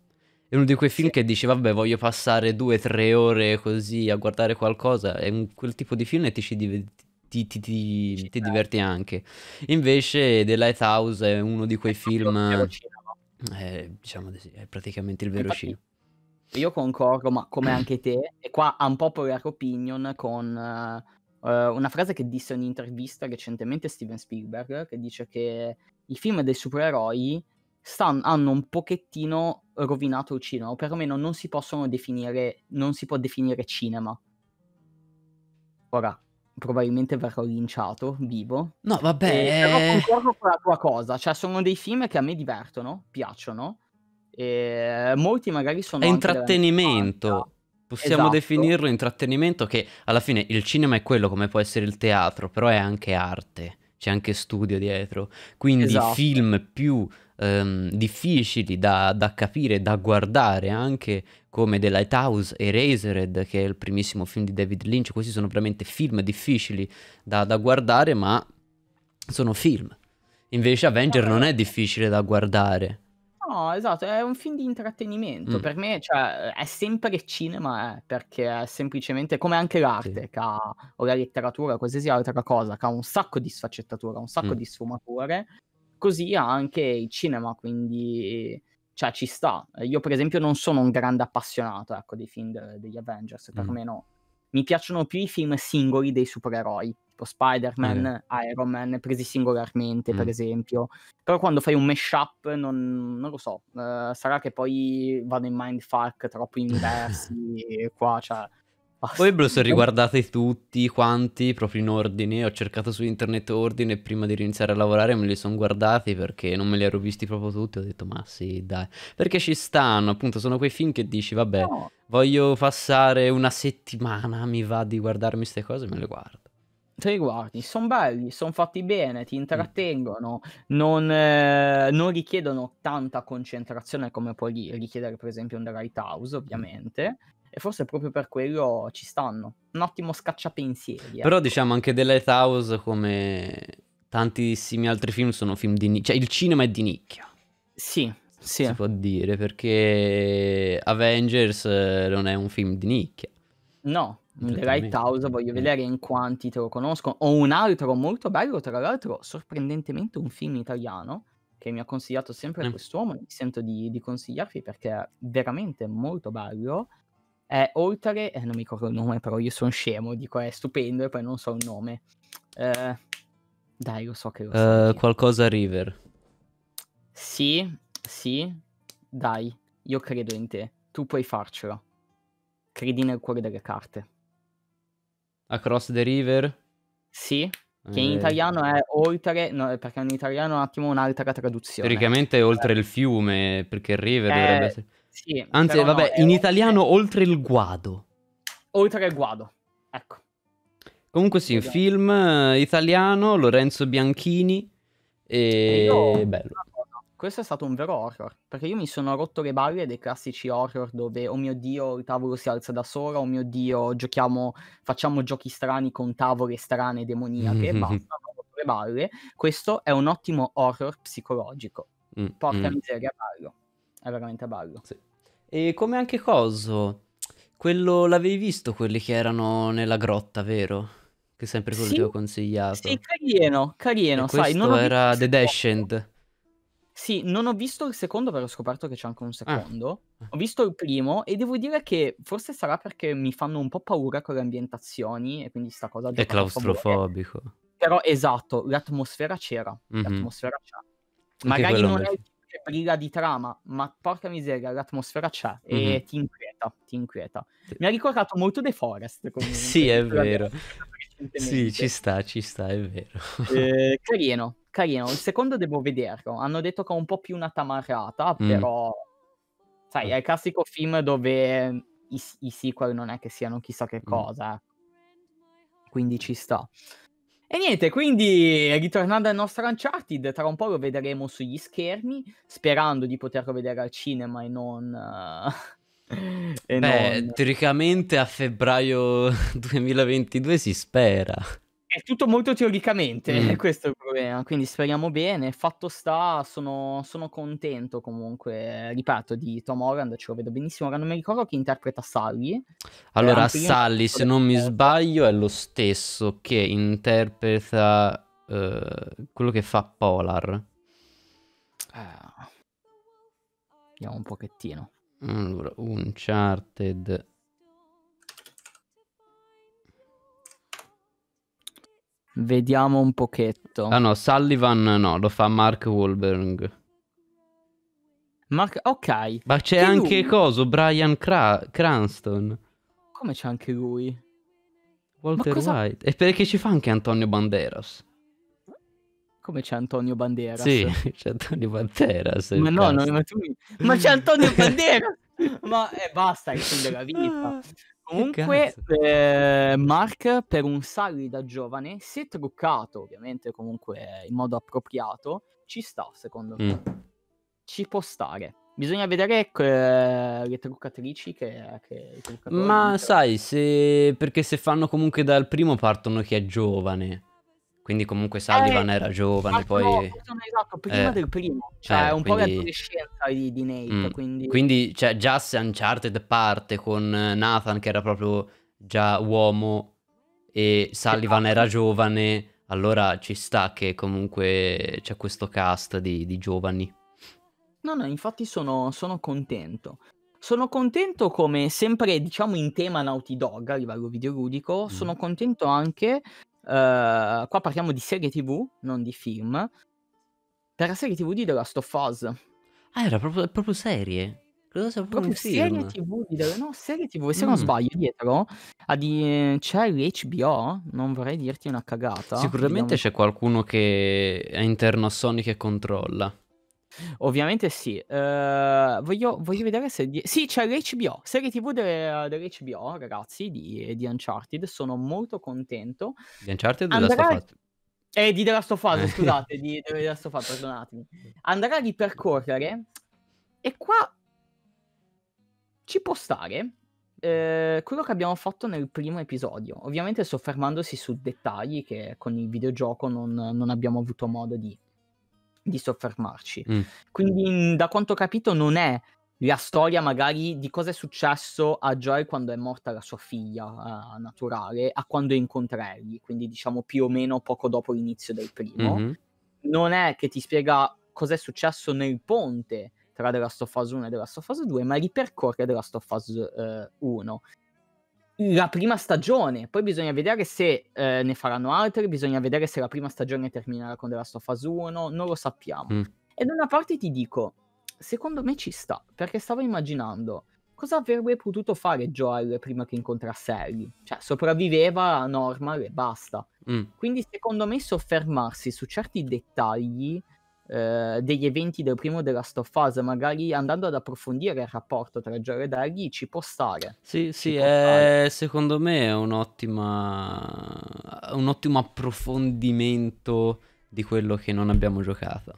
È uno di quei film sì. che dici, vabbè, voglio passare due o tre ore così a guardare qualcosa. È un, quel tipo di film e ti ci diverti ti, ti, ti, ti, diverti anche. Invece The Lighthouse è uno di quei film... È, eh, diciamo, è praticamente il vero cinema. Io concordo, ma come anche te, e qua ha un po' popular opinion con uh, una frase che disse in un'intervista recentemente Steven Spielberg, che dice che i film dei supereroi stan- hanno un pochettino rovinato il cinema, o perlomeno non si possono definire, non si può definire cinema. Ora, probabilmente verrò linciato vivo. No, vabbè. E, però concordo con la tua cosa, cioè sono dei film che a me divertono, piacciono, e molti magari sono... È intrattenimento. Possiamo esatto. definirlo intrattenimento che alla fine il cinema è quello come può essere il teatro, però è anche arte, c'è anche studio dietro. Quindi esatto. film più ehm, difficili da, da, capire, da guardare, anche come The Lighthouse e Razored, che è il primissimo film di David Lynch. Questi sono veramente film difficili da, da guardare, ma sono film. Invece Avenger non è difficile da guardare. No, esatto, è un film di intrattenimento. Mm. Per me cioè, è sempre cinema, eh, perché è semplicemente come anche l'arte, sì. ha, o la letteratura, qualsiasi altra cosa, che ha un sacco di sfaccettature, un sacco mm. di sfumature, così ha anche il cinema, quindi cioè, ci sta. Io per esempio non sono un grande appassionato ecco, dei film de- degli Avengers, perlomeno mm. mi piacciono più i film singoli dei supereroi, tipo Spider-Man, mm. Iron Man, presi singolarmente mm. per esempio. Però quando fai un mashup non, non lo so, eh, sarà che poi vado in mindfuck troppo inversi qua, cioè Basta. Poi ve lo sono riguardati tutti quanti, proprio in ordine. Ho cercato su internet ordine prima di iniziare a lavorare, me li sono guardati perché non me li ero visti proprio tutti. Ho detto, ma sì, dai. Perché ci stanno, appunto, sono quei film che dici, vabbè, no. voglio passare una settimana, mi va di guardarmi queste cose, me le guardo te li guardi, sono belli, sono fatti bene, ti mm. intrattengono, non, eh, non, richiedono tanta concentrazione come puoi richiedere per esempio un Lighthouse, mm. ovviamente, e forse proprio per quello ci stanno. Un ottimo scacciapensieri. Eh. Però ecco. diciamo anche The Lighthouse come tantissimi altri film sono film di nicchia. Cioè il cinema è di nicchia. Sì, sì. Si può dire perché Avengers eh, non è un film di nicchia. No, The Lighthouse voglio eh. vedere in quanti te lo conoscono. Ho un altro molto bello, tra l'altro sorprendentemente un film italiano che mi ha consigliato sempre eh. quest'uomo, mi sento di, di consigliarvi perché è veramente molto bello è eh, oltre, eh, non mi ricordo il nome, però io sono scemo, dico è stupendo e poi non so il nome. Eh, dai, lo so che lo so. Eh, qualcosa River. Sì, sì, dai, io credo in te, tu puoi farcela. Credi nel cuore delle carte. Across the River? Sì, che in eh. italiano è oltre, no, perché in italiano è un attimo un'altra traduzione. Teoricamente è oltre eh. il fiume, perché il river eh, dovrebbe essere... Sì, Anzi, vabbè, no, in italiano un... oltre il guado. Oltre il guado, ecco. Comunque sì, un film eh, italiano, Lorenzo Bianchini. E eh, io... bello. Questo è stato un vero horror, perché io mi sono rotto le balle dei classici horror dove, oh mio Dio, il tavolo si alza da solo, oh mio Dio, giochiamo, facciamo giochi strani con tavole strane, demoniache, mm-hmm. basta, ho rotto le balle. Questo è un ottimo horror psicologico. Mm-hmm. Porca mm. miseria, bello è veramente bello. Sì. E come anche Coso, quello l'avevi visto quelli che erano nella grotta, vero? Che sempre quello sì. ti ho consigliato. Sì, carino, carino, e sai. Questo era The Descent. Sì, non ho visto il secondo però ho scoperto che c'è anche un ah. secondo. Ah. Ho visto il primo e devo dire che forse sarà perché mi fanno un po' paura con le ambientazioni e quindi sta cosa... È claustrofobico. Però esatto, l'atmosfera c'era. Mm-hmm. L'atmosfera c'era. Magari non è il è priva di trama, ma porca miseria, l'atmosfera c'è e mm-hmm. ti inquieta, ti inquieta. Mi ha ricordato molto The Forest. Comunque, sì, è vero. Sì, ci sta, ci sta, è vero. Eh, carino, carino. Il secondo devo vederlo. Hanno detto che è un po' più una tamarrata, mm. però... Sai, è il classico film dove i, i sequel non è che siano chissà che cosa. Mm. Quindi ci sta. E niente, quindi eh, ritornando al nostro Uncharted, tra un po' lo vedremo sugli schermi, sperando di poterlo vedere al cinema e non... Uh, e Beh, non... teoricamente a febbraio 2022 si spera è tutto molto teoricamente, mm. questo è il problema, quindi speriamo bene. Fatto sta, sono, sono contento comunque, ripeto, di Tom Holland, ce lo vedo benissimo, ora non mi ricordo chi interpreta Sally. Eh, allora, Sally, se non mi sbaglio, è lo stesso che interpreta uh, quello che fa Polar. Uh, vediamo un pochettino. Allora, Uncharted Vediamo un pochetto. Ah no, Sullivan no, lo fa Mark Wahlberg. Mark... Ok. Ma c'è e anche lui? coso, Brian Cra- Cranston. Come c'è anche lui? Walter cosa... White. E perché ci fa anche Antonio Banderas? Come c'è Antonio Banderas? Sì, c'è Antonio Banderas. Ma no, no, ma, tu... ma c'è Antonio Banderas! ma eh, basta, è fin della vita. Comunque, eh, Mark per un sali da giovane, se truccato ovviamente comunque in modo appropriato, ci sta secondo me. Mm. Ci può stare. Bisogna vedere que- le truccatrici che... che Ma sai, se... perché se fanno comunque dal primo partono che è giovane. Quindi comunque Sullivan eh, era giovane, esatto, poi... No, esatto, esatto, prima eh, del primo, cioè eh, un quindi... po' l'adolescenza di, di Nate, mm, quindi... Quindi cioè, già se Uncharted parte con eh, Nathan che era proprio già uomo e Sullivan era esatto. giovane, allora ci sta che comunque c'è questo cast di, di giovani. No, no, infatti sono, sono contento. Sono contento come sempre, diciamo, in tema Naughty Dog a livello videoludico, mm. sono contento anche Ehm, qua parliamo di serie tv, non di film. Per la serie tv di The Last of Us. Ah, era proprio, proprio serie? Credo proprio, serie TV, di... no, serie TV, se mm. non sbaglio, dietro di... c'è l'HBO, non vorrei dirti una cagata. Sicuramente diciamo... c'è qualcuno che è interno a Sony che controlla. Ovviamente sì. Uh, voglio, voglio, vedere se... Di... Sì, c'è l'HBO, serie TV de, dell'HBO, ragazzi, di, di, Uncharted. Sono molto contento. Di Uncharted o Andrà... della eh, di The Last of Us, eh. scusate, di The Last perdonatemi. Andrà a ripercorrere e qua ci può stare eh, quello che abbiamo fatto nel primo episodio, ovviamente soffermandosi su dettagli che con il videogioco non, non abbiamo avuto modo di, di soffermarci. Mm. Quindi, mm, da quanto ho capito, non è la storia magari di cosa è successo a Joy quando è morta la sua figlia uh, naturale, a quando incontra Ellie, quindi diciamo più o meno poco dopo l'inizio del primo. Mm-hmm. Non è che ti spiega cosa è successo nel ponte tra The Last of Us 1 e The Last of Us 2, ma ripercorre The Last of Us uh, eh, 1 la prima stagione. Poi bisogna vedere se eh, ne faranno altre, bisogna vedere se la prima stagione terminerà con The Last of Us 1, non lo sappiamo. Mm. E da una parte ti dico, secondo me ci sta, perché stavo immaginando cosa avrebbe potuto fare Joel prima che incontrasse Ellie. Cioè, sopravviveva a normal e basta. Mm. Quindi secondo me soffermarsi su certi dettagli eh, degli eventi del primo della Stoffase, magari andando ad approfondire il rapporto tra Jared e Aghi ci può stare. Sì, sì, è, eh, secondo me è un'ottima, un ottimo approfondimento di quello che non abbiamo giocato.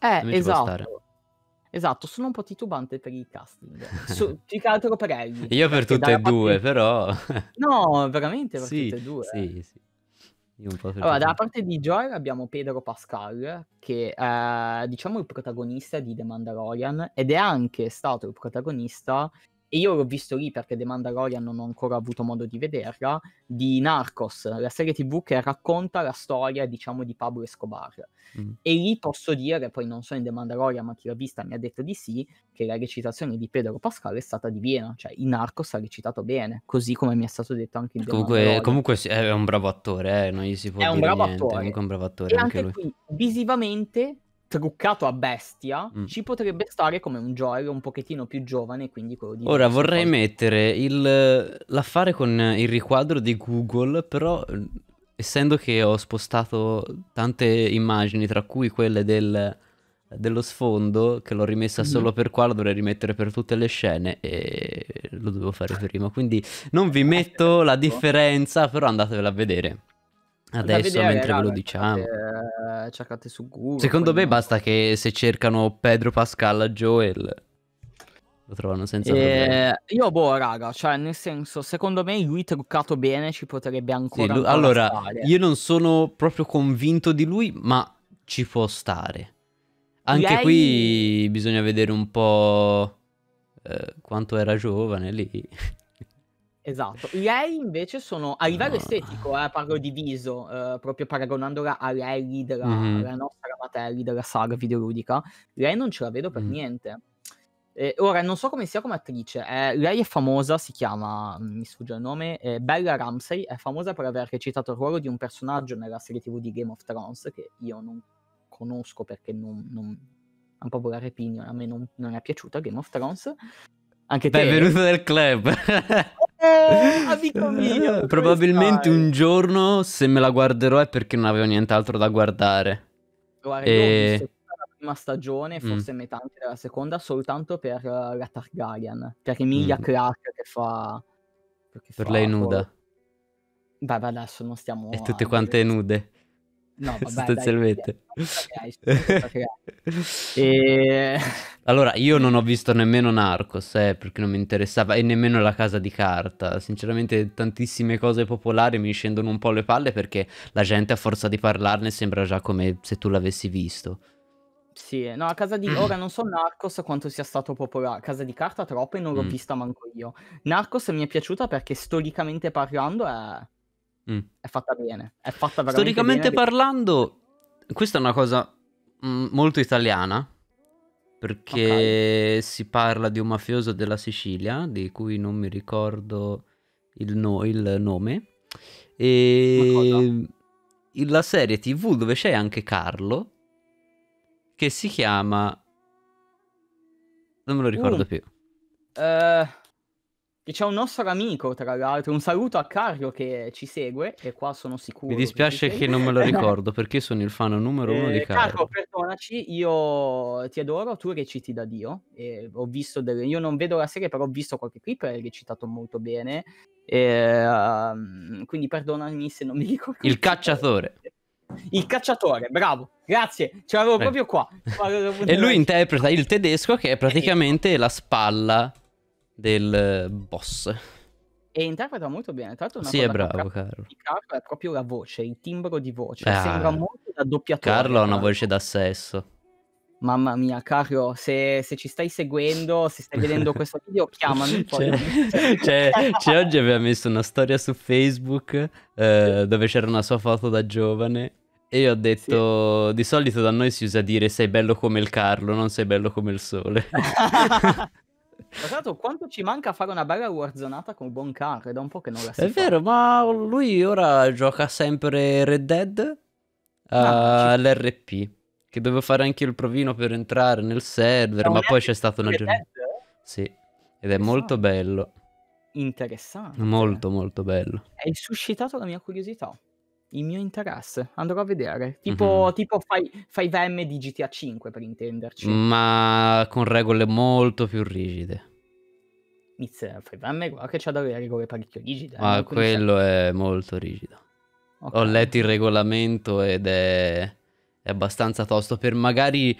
Eh, esatto. Esatto, sono un po' titubante per il casting. Su, più che altro per Ellie. Io per tutte e due, parte... però... no, veramente per sì, tutte e due. Sì, sì. Io un po' allora, dalla parte di Joel abbiamo Pedro Pascal, che è eh, diciamo il protagonista di The Mandalorian ed è anche stato il protagonista e io l'ho visto lì perché The Mandalorian non ho ancora avuto modo di vederla, di Narcos, la serie tv che racconta la storia, diciamo, di Pablo Escobar. Mm. E lì posso dire, poi non so in The Mandalorian, ma chi l'ha vista mi ha detto di sì, che la recitazione di Pedro Pascal è stata divina, cioè in Narcos ha recitato bene, così come mi è stato detto anche in The comunque, Comunque è un bravo attore, eh, non gli si può è dire un bravo niente, attore. comunque un bravo attore e anche, anche lui. qui, visivamente truccato a bestia, mm. ci potrebbe stare come un Joel un pochettino più giovane, quindi quello di... Ora vorrei cosa. mettere il, l'affare con il riquadro di Google, però mm, essendo che ho spostato tante immagini, tra cui quelle del, dello sfondo, che l'ho rimessa mm. solo per qua, la dovrei rimettere per tutte le scene e lo dovevo fare prima, quindi non vi eh, metto la certo. differenza, però andatevela a vedere. Adesso mentre ve lo diciamo, cercate, cercate su Google. Secondo me no. basta che se cercano Pedro Pascal Joel lo trovano senza eh, Io boh, raga, cioè nel senso, secondo me lui truccato bene ci potrebbe ancora, sì, lui, Allora, stare. io non sono proprio convinto di lui, ma ci può stare. Anche Lei... qui bisogna vedere un po' eh, quanto era giovane lì. Esatto, lei invece sono a livello no. Ah. estetico, eh, parlo di viso, eh, proprio paragonandola a lei della, mm. nostra Matelli, della saga videoludica, lei non ce la vedo per mm. niente. Eh, ora, non so come sia come attrice, eh, lei è famosa, si chiama, mm, mi sfugge il nome, eh, Bella Ramsey, è famosa per aver recitato il ruolo di un personaggio nella serie tv di Game of Thrones, che io non conosco perché non, non è un popolare opinion, a me non, non è piaciuta Game of Thrones. Anche Benvenuto te... nel club. Eh, amico eh, mio. Probabilmente un giorno se me la guarderò è perché non avevo nient'altro da guardare. Guarda, e... Eh, la prima stagione, mm. forse mm. metà anche della seconda, soltanto per la Targaryen. Per Emilia mm. Clark che fa... Che per fa lei nuda. Vabbè, adesso non stiamo... E tutte quante nude. No, vabbè, sostanzialmente. Dai, e... Allora, io non ho visto nemmeno Narcos, eh, perché non mi interessava, e nemmeno La Casa di Carta. Sinceramente, tantissime cose popolari mi scendono un po' le palle perché la gente a forza di parlarne sembra già come se tu l'avessi visto. Sì, no, a casa di... Ora non so Narcos quanto sia stato popolare, Casa di Carta troppo e non l'ho mm. vista manco io. Narcos mi è piaciuta perché storicamente parlando è Mm. È fatta bene. È fatta Storicamente bene. parlando, questa è una cosa mm, molto italiana. Perché okay. si parla di un mafioso della Sicilia, di cui non mi ricordo il, no, il nome. E la serie TV dove c'è anche Carlo, che si chiama. Non me lo ricordo uh. più. Uh, e c'è un nostro amico, tra l'altro, un saluto a Carlo che ci segue, e qua sono sicuro. Mi dispiace che, che non me lo ricordo, perché sono il fan numero uno eh, di Carlo. Cario, perdonaci, io ti adoro, tu reciti da Dio. ho visto delle... Io non vedo la serie, però ho visto qualche clip e hai recitato molto bene. E, ehm, uh, quindi perdonami se non mi ricordo. Il cacciatore. Il cacciatore, bravo, grazie, ce l'avevo eh. proprio qua. e lui interpreta il tedesco che è praticamente la spalla del eh, boss. E interpreta molto bene. Tra l'altro, una sì, è bravo, Carlo. Carlo è proprio la voce, il timbro di voce. Ah, Sembra molto da doppiatore. Carlo ha una voce da sesso. Mamma mia, Carlo, se, se, ci stai seguendo, se stai vedendo questo video, chiamami. Cioè, poi. C'è, c'è, c'è oggi aveva messo una storia su Facebook eh, dove c'era una sua foto da giovane e io ho detto, sì. di solito da noi si usa dire sei bello come il Carlo, non sei bello come il sole. Tra l'altro, quanto ci manca fare una bella warzonata con Boncar? È da un po' che non la si È fa. vero, ma lui ora gioca sempre Red Dead ah, eh, all'RP. che dovevo fare anche il provino per entrare nel server, ma, ma poi c'è stata una giornata. Sì, ed è molto bello. Interessante. Molto, molto bello. Hai suscitato la mia curiosità il mio interesse. Andrò a vedere. Tipo, mm-hmm. tipo 5M di GTA 5 per intenderci. Ma con regole molto più rigide. Mizzer fai VM, guarda che c'ha delle regole parecchio rigide. Ma eh, quello è molto rigido. Okay. Ho letto il regolamento ed è... è abbastanza tosto per magari.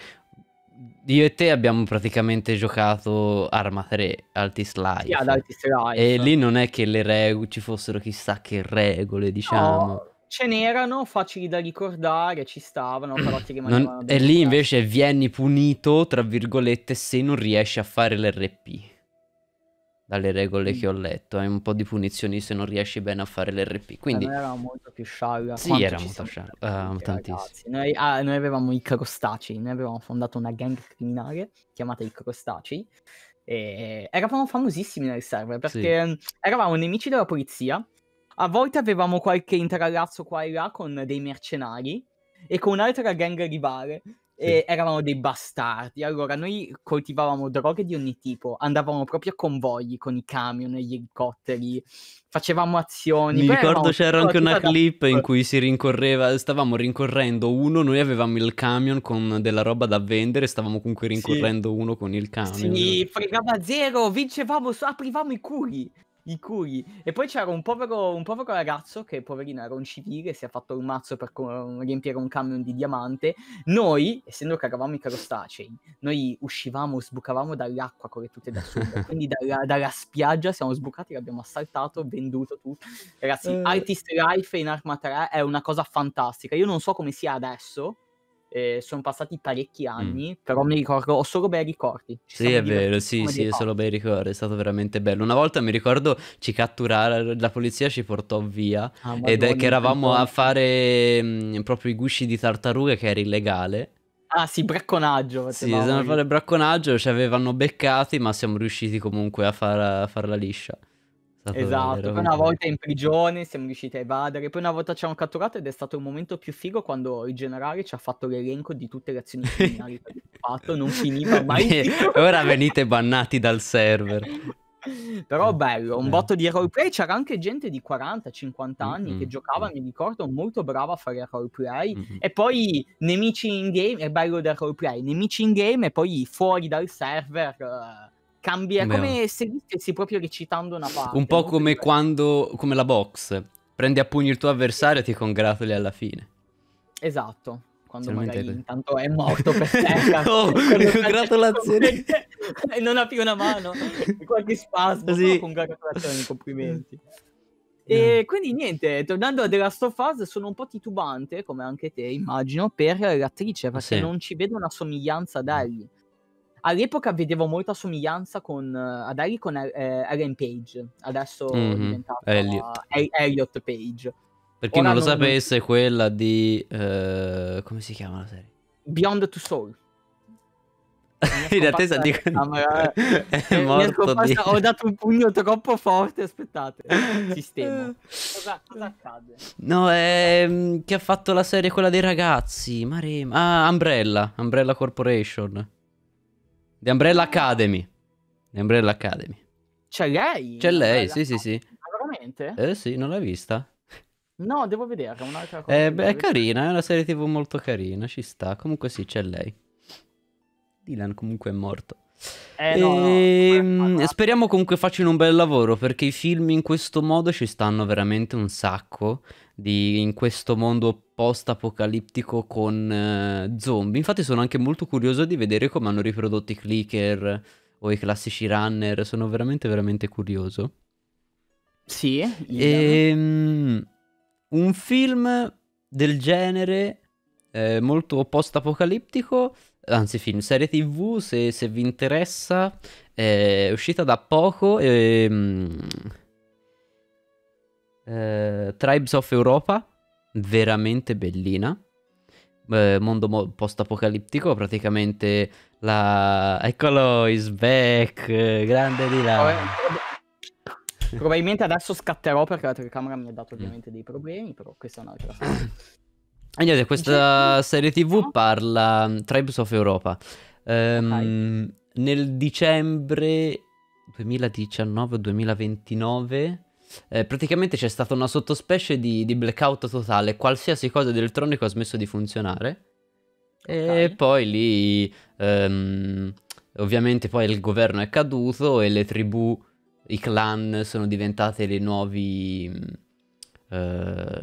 Io e te abbiamo praticamente giocato Arma 3, Altis Life. Sì, ad Altis Life. E lì non è che le regole ci fossero chissà che regole, diciamo. No Ce n'erano facili da ricordare, ci stavano, però ti rimanevano. Non... E lì invece vieni punito, tra virgolette, se non riesci a fare l'RP. Dalle regole mm. che ho letto, hai un po' di punizioni se non riesci bene a fare l'RP. Eh, quindi... Eh, noi molto più scialla. Sì, Quanto era molto scialla. Uh, ehm, tantissimo. Noi, ah, noi, avevamo i Crostaci, noi avevamo fondato una gang criminale chiamata i Crostaci. E eravamo famosissimi nel server perché sì. Mm, eravamo nemici della polizia a volte avevamo qualche intralazzo qua e là con dei mercenari e con un'altra gang rivale. Sì. eravamo dei bastardi. Allora, noi coltivavamo droghe di ogni tipo, andavamo proprio a convogli con i camion e gli elicotteri, facevamo azioni. Mi ricordo c'era anche una clip da... in cui si rincorreva, stavamo rincorrendo uno, noi avevamo il camion con della roba da vendere, stavamo comunque rincorrendo sì. uno con il camion. Sì, fregava zero, vincevamo, aprivamo i curi i cui. E poi c'era un povero, un povero, ragazzo che, poverino, era un civile, si è fatto un mazzo per co- riempire un camion di diamante. Noi, essendo che eravamo i crostacei, noi uscivamo, sbucavamo dall'acqua con le tute da sud, quindi dalla, dalla, spiaggia siamo sbucati, l'abbiamo assaltato, venduto tutto. Ragazzi, eh. Artist Life in Arma 3 è una cosa fantastica. Io non so come sia adesso, eh, sono passati parecchi mm. anni, mm. però mi ricordo, ho solo bei ricordi. Ci sì, è vero, sì, sì, ricordi. solo bei ricordi, è stato veramente bello. Una volta mi ricordo ci catturarono, la polizia ci portò via ah, ed è che eravamo a fare mh, mm, proprio i gusci di tartarughe che era illegale. Ah sì, bracconaggio. Sì, stavamo a fare bracconaggio, ci avevano beccati, ma siamo riusciti comunque a, far, a farla liscia stato esatto, poi una volta in prigione siamo riusciti a evadere, poi una volta ci hanno catturato ed è stato il momento più figo quando il generale ci ha fatto l'elenco di tutte le azioni criminali che abbiamo fatto, non finiva mai. Ora venite bannati dal server. Però eh, bello, un eh. botto di roleplay, c'era anche gente di 40-50 mm, anni mm-hmm. che mm, giocava, mm. mi ricordo, molto brava a fare roleplay mm-hmm. e poi nemici in game, è bello del roleplay, nemici in game e poi fuori dal server... Uh cambia Beh. come se stessi proprio recitando una parte. Un po' come quando, come la box, prendi a pugno il tuo avversario e ti congratuli alla fine. Esatto, quando magari te... intanto è morto per terra. oh, congratulazioni! e non ha più una mano, qualche spasmo, sì. congratulazioni, complimenti. Eh. E quindi niente, tornando a The Last of Us, sono un po' titubante, come anche te immagino, per l'attrice, perché sì. non ci vedo una somiglianza a dargli all'epoca vedevo molta somiglianza con, eh, ad Harry con eh, eh, Ellen Page, adesso mm-hmm. è diventato Elliot. Eh, Page. Per chi non lo non... sapesse, è quella di... Eh, come si chiama la serie? Beyond Two Soul. In attesa di dicendo eh. è morto di... Ho dato un pugno troppo forte, aspettate. Sistema. Cosa, cosa accade? No, è... Mm, chi ha fatto la serie quella dei ragazzi? Marema. Ah, Umbrella, Umbrella Corporation. The Umbrella Academy. The Umbrella Academy. C'è lei? C'è lei, sì, sì, sì. Ma ah, veramente? Eh sì, non l'hai vista? No, devo vederla, un'altra cosa. Eh, beh, è carina, è una serie TV molto carina, ci sta. Comunque sì, c'è lei. Dylan comunque è morto. Eh, no, e... no. Ehm, speriamo comunque facciano un bel lavoro perché i film in questo modo ci stanno veramente un sacco di, in questo mondo post-apocalittico con eh, zombie. Infatti sono anche molto curioso di vedere come hanno riprodotto i clicker o i classici runner, sono veramente veramente curioso. Sì. E, um, un film del genere eh, molto post-apocalittico, anzi film, serie tv, se, se vi interessa, è uscita da poco e... Um, eh, Tribes of Europa, veramente bellina. Eh, mondo mo- post-apocalittico, praticamente la... Eccolo, is back, grande di là. Probabilmente adesso scatterò perché la telecamera mi ha dato mm. ovviamente dei problemi, però questa è un'altra cosa. E niente, questa serie tv parla mm, Tribes of Europa. Um, nel dicembre 2019-2029 eh, praticamente c'è stata una sottospecie di, di, blackout totale, qualsiasi cosa di elettronico ha smesso di funzionare. Okay. E poi lì, ehm, ovviamente, poi il governo è caduto e le tribù, i clan sono diventate le nuovi. Mm, eh,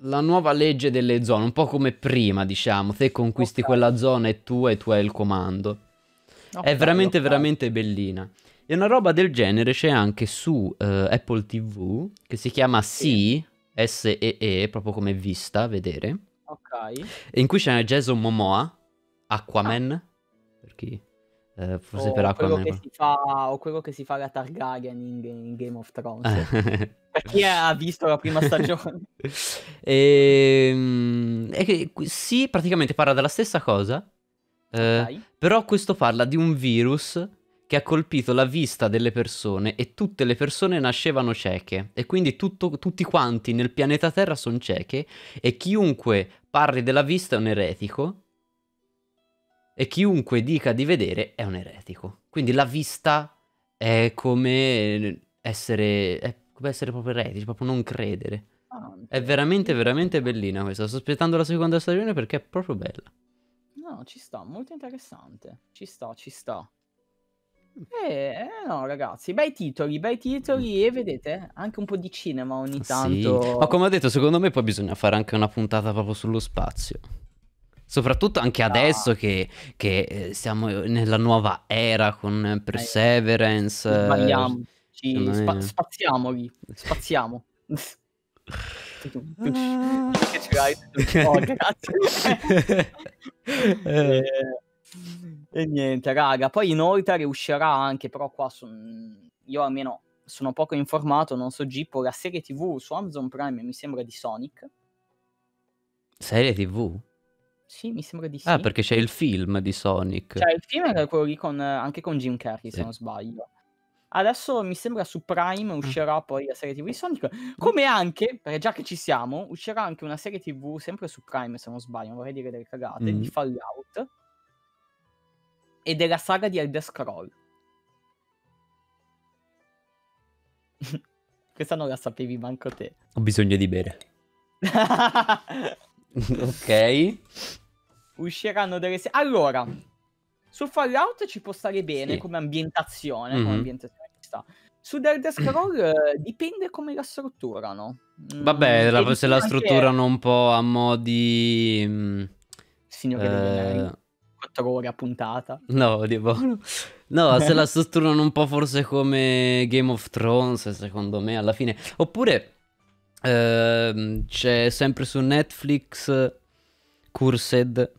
la nuova legge delle zone, un po' come prima, diciamo, te conquisti okay. quella zona è tua e tu hai il comando. Okay, è veramente, veramente bellina. E una roba del genere c'è anche su uh, Apple TV che si chiama Sì, S-E-E, proprio come vista, vedere. Ok. In cui c'è Jason Momoa, Aquaman, ah. per chi... Eh, forse o per Aquaman. Quello fa, o quello che si fa la Targaryen in, in Game of Thrones. Ah. per chi ha visto la prima stagione. Ehm, e, e sì, praticamente parla della stessa cosa. Eh, però questo parla di un virus che ha colpito la vista delle persone e tutte le persone nascevano cieche e quindi tutto, tutti quanti nel pianeta Terra sono cieche e chiunque parli della vista è un eretico e chiunque dica di vedere è un eretico. Quindi la vista è come essere, è come essere proprio eretici, proprio non credere. È veramente, veramente bellina questa. Sto aspettando la seconda stagione perché è proprio bella. No, ci sta, molto interessante. Ci sta, ci sta. Eh, eh, no, ragazzi, bei titoli, bei titoli mm. e vedete anche un po' di cinema ogni tanto. Sì. Ma come ho detto, secondo me poi bisogna fare anche una puntata proprio sullo spazio. Soprattutto anche no. adesso che, che, eh, siamo nella nuova era con eh, Perseverance. Sbagliamo, ci spa- me... spaziamoli, spaziamo. che ci l'hai? Oh, grazie. eh. e niente, raga. Poi Inoltre uscirà anche, però qua son... io almeno sono poco informato, non so Gippo, la serie TV su Amazon Prime mi sembra di Sonic. Serie TV? Sì, mi sembra di ah, sì. Ah, perché c'è il film di Sonic. Cioè, il film era quello lì con, anche con Jim Carrey, sì. se non sbaglio. Adesso mi sembra su Prime mm. uscirà poi la serie TV di mm. Sonic. Come anche, perché già che ci siamo, uscirà anche una serie TV sempre su Prime, se non sbaglio, non vorrei dire delle cagate, mm. di Fallout e della saga di Elder Scroll. Questa non la sapevi manco te. Ho bisogno di bere. ok. Usciranno delle... Se- allora, su Fallout ci può stare bene sì. come ambientazione, mm-hmm. come mhm. ambientazione ci sta. Su The Elder Scroll eh, dipende come la strutturano. Vabbè, mm, la, se la strutturano anche... un po' a mo' di... Mm, Signore eh... degli Anelli. 4 ore a puntata. No, di buono. No, se la eh. strutturano un po' forse come Game of Thrones, secondo me, alla fine. Oppure ehm, c'è sempre su Netflix Cursed.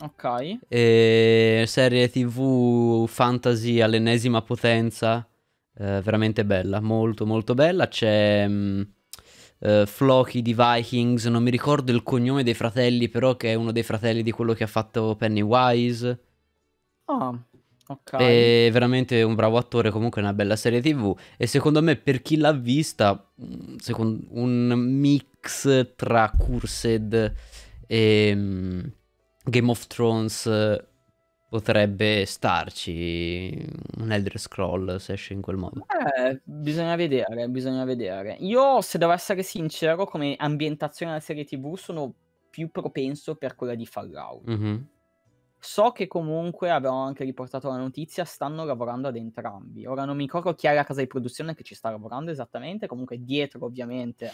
Ok. E serie TV fantasy all'ennesima potenza. Eh, veramente bella, molto molto bella. C'è... Mh, mm, uh, Floki di Vikings, non mi ricordo il cognome dei fratelli, però che è uno dei fratelli di quello che ha fatto Pennywise. Ah, oh, ok. È veramente un bravo attore, comunque è una bella serie TV e secondo me per chi l'ha vista, mm, un mix tra Cursed e um, Game of Thrones potrebbe starci un Elder Scroll se esce in quel modo. Eh, bisogna vedere, bisogna vedere. Io, se devo essere sincero, come ambientazione della serie TV sono più propenso per quella di Fallout. Mm-hmm. So che comunque, avevo anche riportato la notizia, stanno lavorando ad entrambi. Ora non mi ricordo chi è la casa di produzione che ci sta lavorando esattamente, comunque dietro ovviamente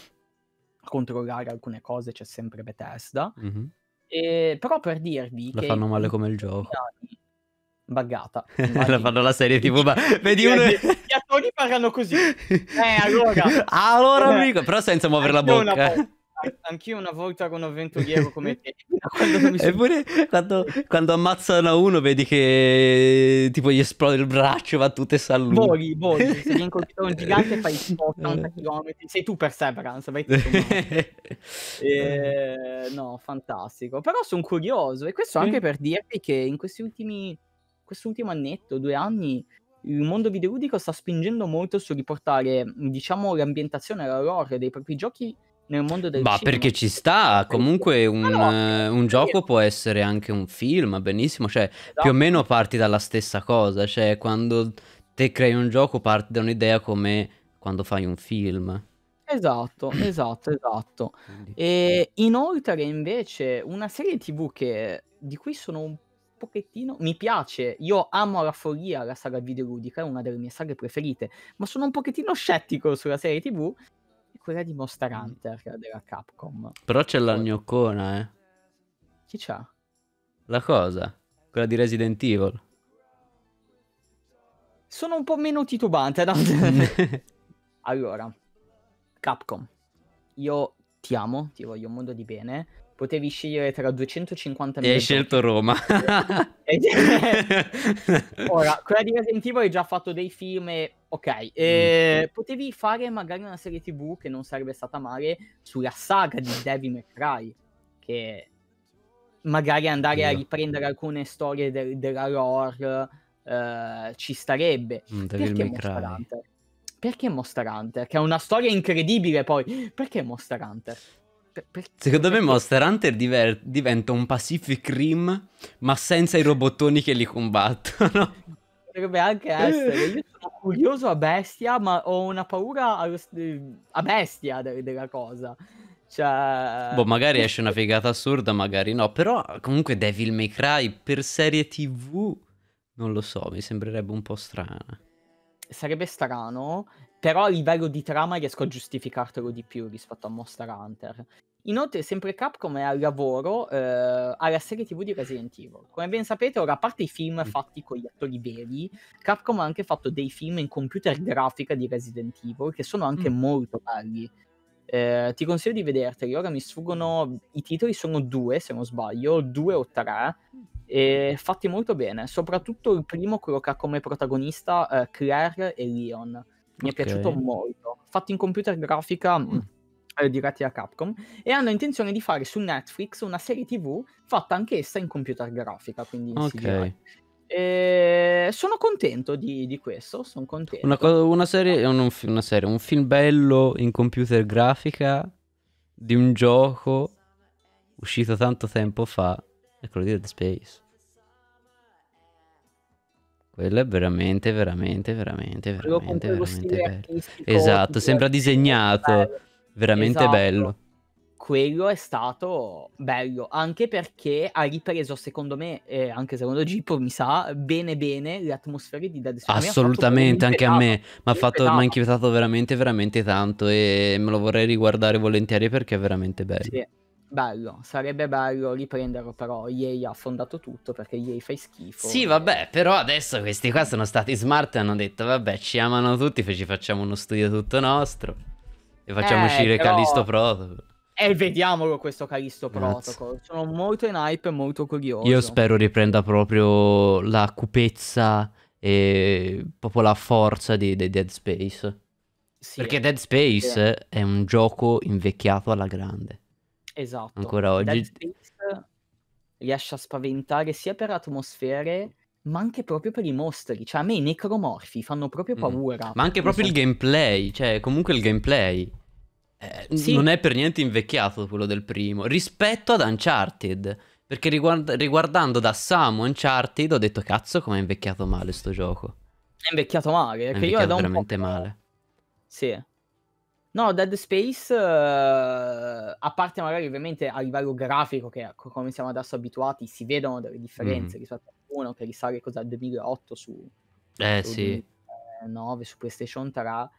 a controllare alcune cose c'è sempre Bethesda. Mm-hmm eh, però per dirvi la che... fanno male come il gioco. Anni, buggata. la fanno la serie tipo, ma vedi uno... Gli attori parlano così. Eh, allora... allora, eh. amico, però senza muovere la bocca. Anch'io una volta con avventuriero come te. Quando Eppure quando, quando, ammazzano uno vedi che eh, tipo gli esplode il braccio, va tutto e saluta. Bori, bori, se vieni colpito da un gigante fai 80 km, eh. sei tu Perseverance, vai tutto. e, eh. no, fantastico. Però sono curioso e questo anche per dirvi che in questi ultimi, quest'ultimo annetto, due anni, il mondo videoludico sta spingendo molto su riportare, diciamo, l'ambientazione, la lore dei propri giochi nel mondo del Ma perché ci sta, comunque un, no, no. Eh, un, gioco può essere anche un film, benissimo, cioè esatto. più o meno parti dalla stessa cosa, cioè quando te crei un gioco parti da un'idea come quando fai un film. Esatto, esatto, esatto. E eh. inoltre invece una serie tv che, di cui sono un pochettino. Mi piace, io amo la follia la saga videoludica, è una delle mie saghe preferite, ma sono un pochettino scettico sulla serie TV quella di Monster mm. Hunter della Capcom. Però c'è la gnoccona, eh. Chi c'ha? La cosa, quella di Resident Evil. Sono un po' meno titubante, no? allora, Capcom, io ti amo, ti voglio un mondo di bene potevi scegliere tra 250 E hai scelto Roma. Ora, quella di Resident Evil hai già fatto dei film e... Ok, eh, mm. potevi fare magari una serie tv che non sarebbe stata male sulla saga di Devil May che magari andare yeah. a riprendere alcune storie de- della lore eh, ci starebbe. Mm, Devil Perché May Perché Monster Hunter? Che è una storia incredibile poi. Perché Monster Hunter? Secondo me Monster Hunter diver- diventa un Pacific Rim, ma senza i robottoni che li combattono. Potrebbe anche essere. Io sono curioso a bestia, ma ho una paura allo... a bestia della cosa. Cioè... Boh, magari esce una figata assurda, magari no. Però comunque Devil May Cry per serie TV, non lo so, mi sembrerebbe un po' strana. Sarebbe strano, però a livello di trama riesco a giustificartelo di più rispetto a Monster Hunter. Inoltre, sempre Capcom è al lavoro eh, alla serie TV di Resident Evil. Come ben sapete, ora a parte i film mm. fatti con gli attori veri, Capcom ha anche fatto dei film in computer grafica di Resident Evil che sono anche mm. molto belli. Eh, ti consiglio di vederteli. Ora mi sfuggono. I titoli sono due, se non sbaglio, due o tre. E fatti molto bene, soprattutto il primo, quello che ha come protagonista eh, Claire e Leon mi okay. è piaciuto molto. Fatto in computer grafica mm, mm. eh, diretti da Capcom e hanno intenzione di fare su Netflix una serie TV fatta anch'essa in computer grafica, quindi in okay. CGI. Eh, sono contento di, di, questo. Sono contento. Una, co- una, serie, eh. un, una, serie, un film bello in computer grafica di un gioco uscito tanto tempo fa. È quello di Dead Space. Quello è veramente, veramente, veramente, veramente, veramente bello. Esatto, sembra disegnato. Veramente esatto. bello. Quello è stato bello, anche perché ha ripreso, secondo me, eh, anche secondo Gippo, mi sa, bene bene le atmosfere di Dead Space. Assolutamente, anche a me. Mi ha fatto, Mi ha inquietato veramente, veramente tanto e me lo vorrei riguardare volentieri perché è veramente bello. Sì. Bello, sarebbe bello riprenderlo, però EA ha fondato tutto perché EA fa schifo. Sì, e... vabbè, però adesso questi qua sono stati smart e hanno detto, vabbè, ci amano tutti, ci facciamo uno studio tutto nostro e facciamo eh, uscire però... Callisto Protocol. E vediamolo questo Callisto Protocol. Sono molto in hype e molto curioso. Io spero riprenda proprio la cupezza e proprio la forza di, di Dead Space. Sì, Perché Dead Space sì. è un gioco invecchiato alla grande. Esatto. Ancora oggi. Space riesce a spaventare sia per atmosfere, ma anche proprio per i mostri. Cioè, a me i necromorfi fanno proprio mm. paura. Mm. Ma anche proprio so... il gameplay, cioè, comunque il gameplay. Eh, sì. Non è per niente invecchiato quello del primo rispetto ad Uncharted. Perché riguard- riguardando da Samu Uncharted ho detto cazzo come è invecchiato male sto gioco. È invecchiato male, è invecchiato io è veramente male. Sì. No, Dead Space, eh, a parte magari ovviamente a livello grafico, che come siamo adesso abituati, si vedono delle differenze mm rispetto a uno che risale cosa al 2008 su, eh, su sì. 2009 su PlayStation 3,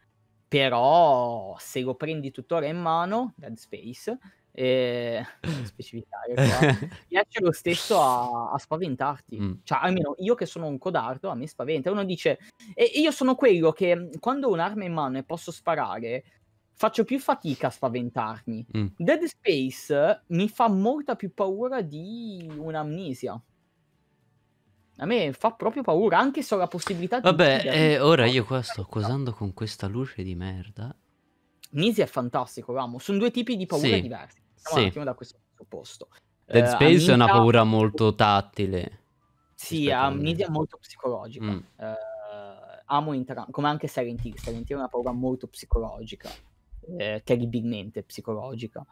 però se lo prendi tuttora in mano, Dead Space, eh, specificare qua, piace lo stesso a, a spaventarti. Mm. Cioè, almeno io che sono un codardo, a me spaventa. Uno dice, e io sono quello che quando ho un'arma in mano e posso sparare faccio più fatica a spaventarmi. Mm. Dead Space mi fa molta più paura di un'amnesia. A me fa proprio paura, anche se ho la possibilità Vabbè, di... Vabbè, eh, ora io qua sto cosando con questa luce di merda. Amnesia è fantastico, Ramo. Sono due tipi di paura sì. diversi. Andiamo sì. un attimo da questo posto. Eh, Dead Space Amnesia... è una paura molto tattile. Sì, Amnesia è molto psicologica. Mm. Eh, amo entrambi, come anche Silent Hill. Silent Hill è una paura molto psicologica eh, terribilmente psicologica.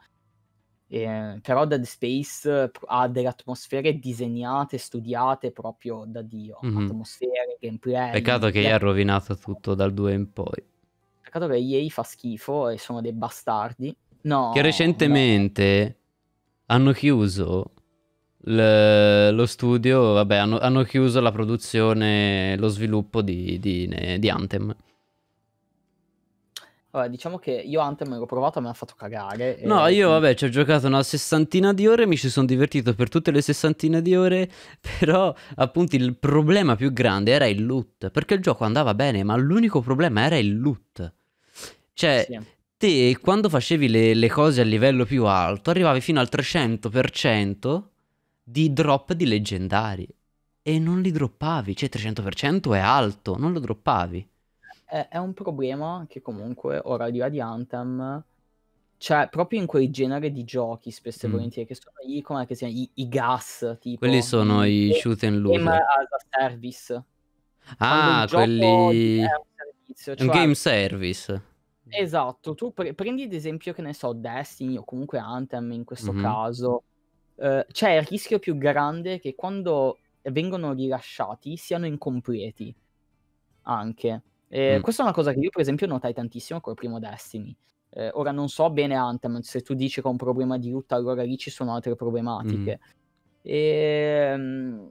Eh, però Dead Space ha delle atmosfere disegnate, studiate proprio da Dio. Mm-hmm. Atmosfere, gameplay. Peccato che gli ha rovinato tutto dal 2 in poi. Peccato che EA fa schifo e sono dei bastardi. No. Che recentemente no. hanno chiuso l- lo studio, vabbè, hanno, hanno, chiuso la produzione, lo sviluppo di, di, di Anthem. Vabbè, diciamo che io Anthem l'ho provato e mi ha fatto cagare. E... No, io vabbè, ci ho giocato una sessantina di ore, mi ci sono divertito per tutte le sessantina di ore, però appunto il problema più grande era il loot, perché il gioco andava bene, ma l'unico problema era il loot. Cioè, sì. te quando facevi le, le cose a livello più alto, arrivavi fino al 300% di drop di leggendari e non li droppavi, cioè 300% è alto, non lo droppavi è, è un problema che comunque, ora al di là di Anthem, cioè, proprio in quei genere di giochi, spesso e mm. volentieri, che sono i, come che si chiama, i, i, gas, tipo... Quelli sono i shoot and loot. Game as a service. Ah, quelli... un, servizio, cioè... un game service. Esatto, tu pre- prendi ad esempio, che ne so, Destiny o comunque Anthem in questo mm-hmm. caso, eh, c'è il rischio più grande che quando vengono rilasciati siano incompleti, anche. Eh, mm. Questa è una cosa che io, per esempio, notai tantissimo col primo Destiny. Eh, ora non so bene Anthem, se tu dici che è un problema di root, allora lì ci sono altre problematiche. Mm. Ehm,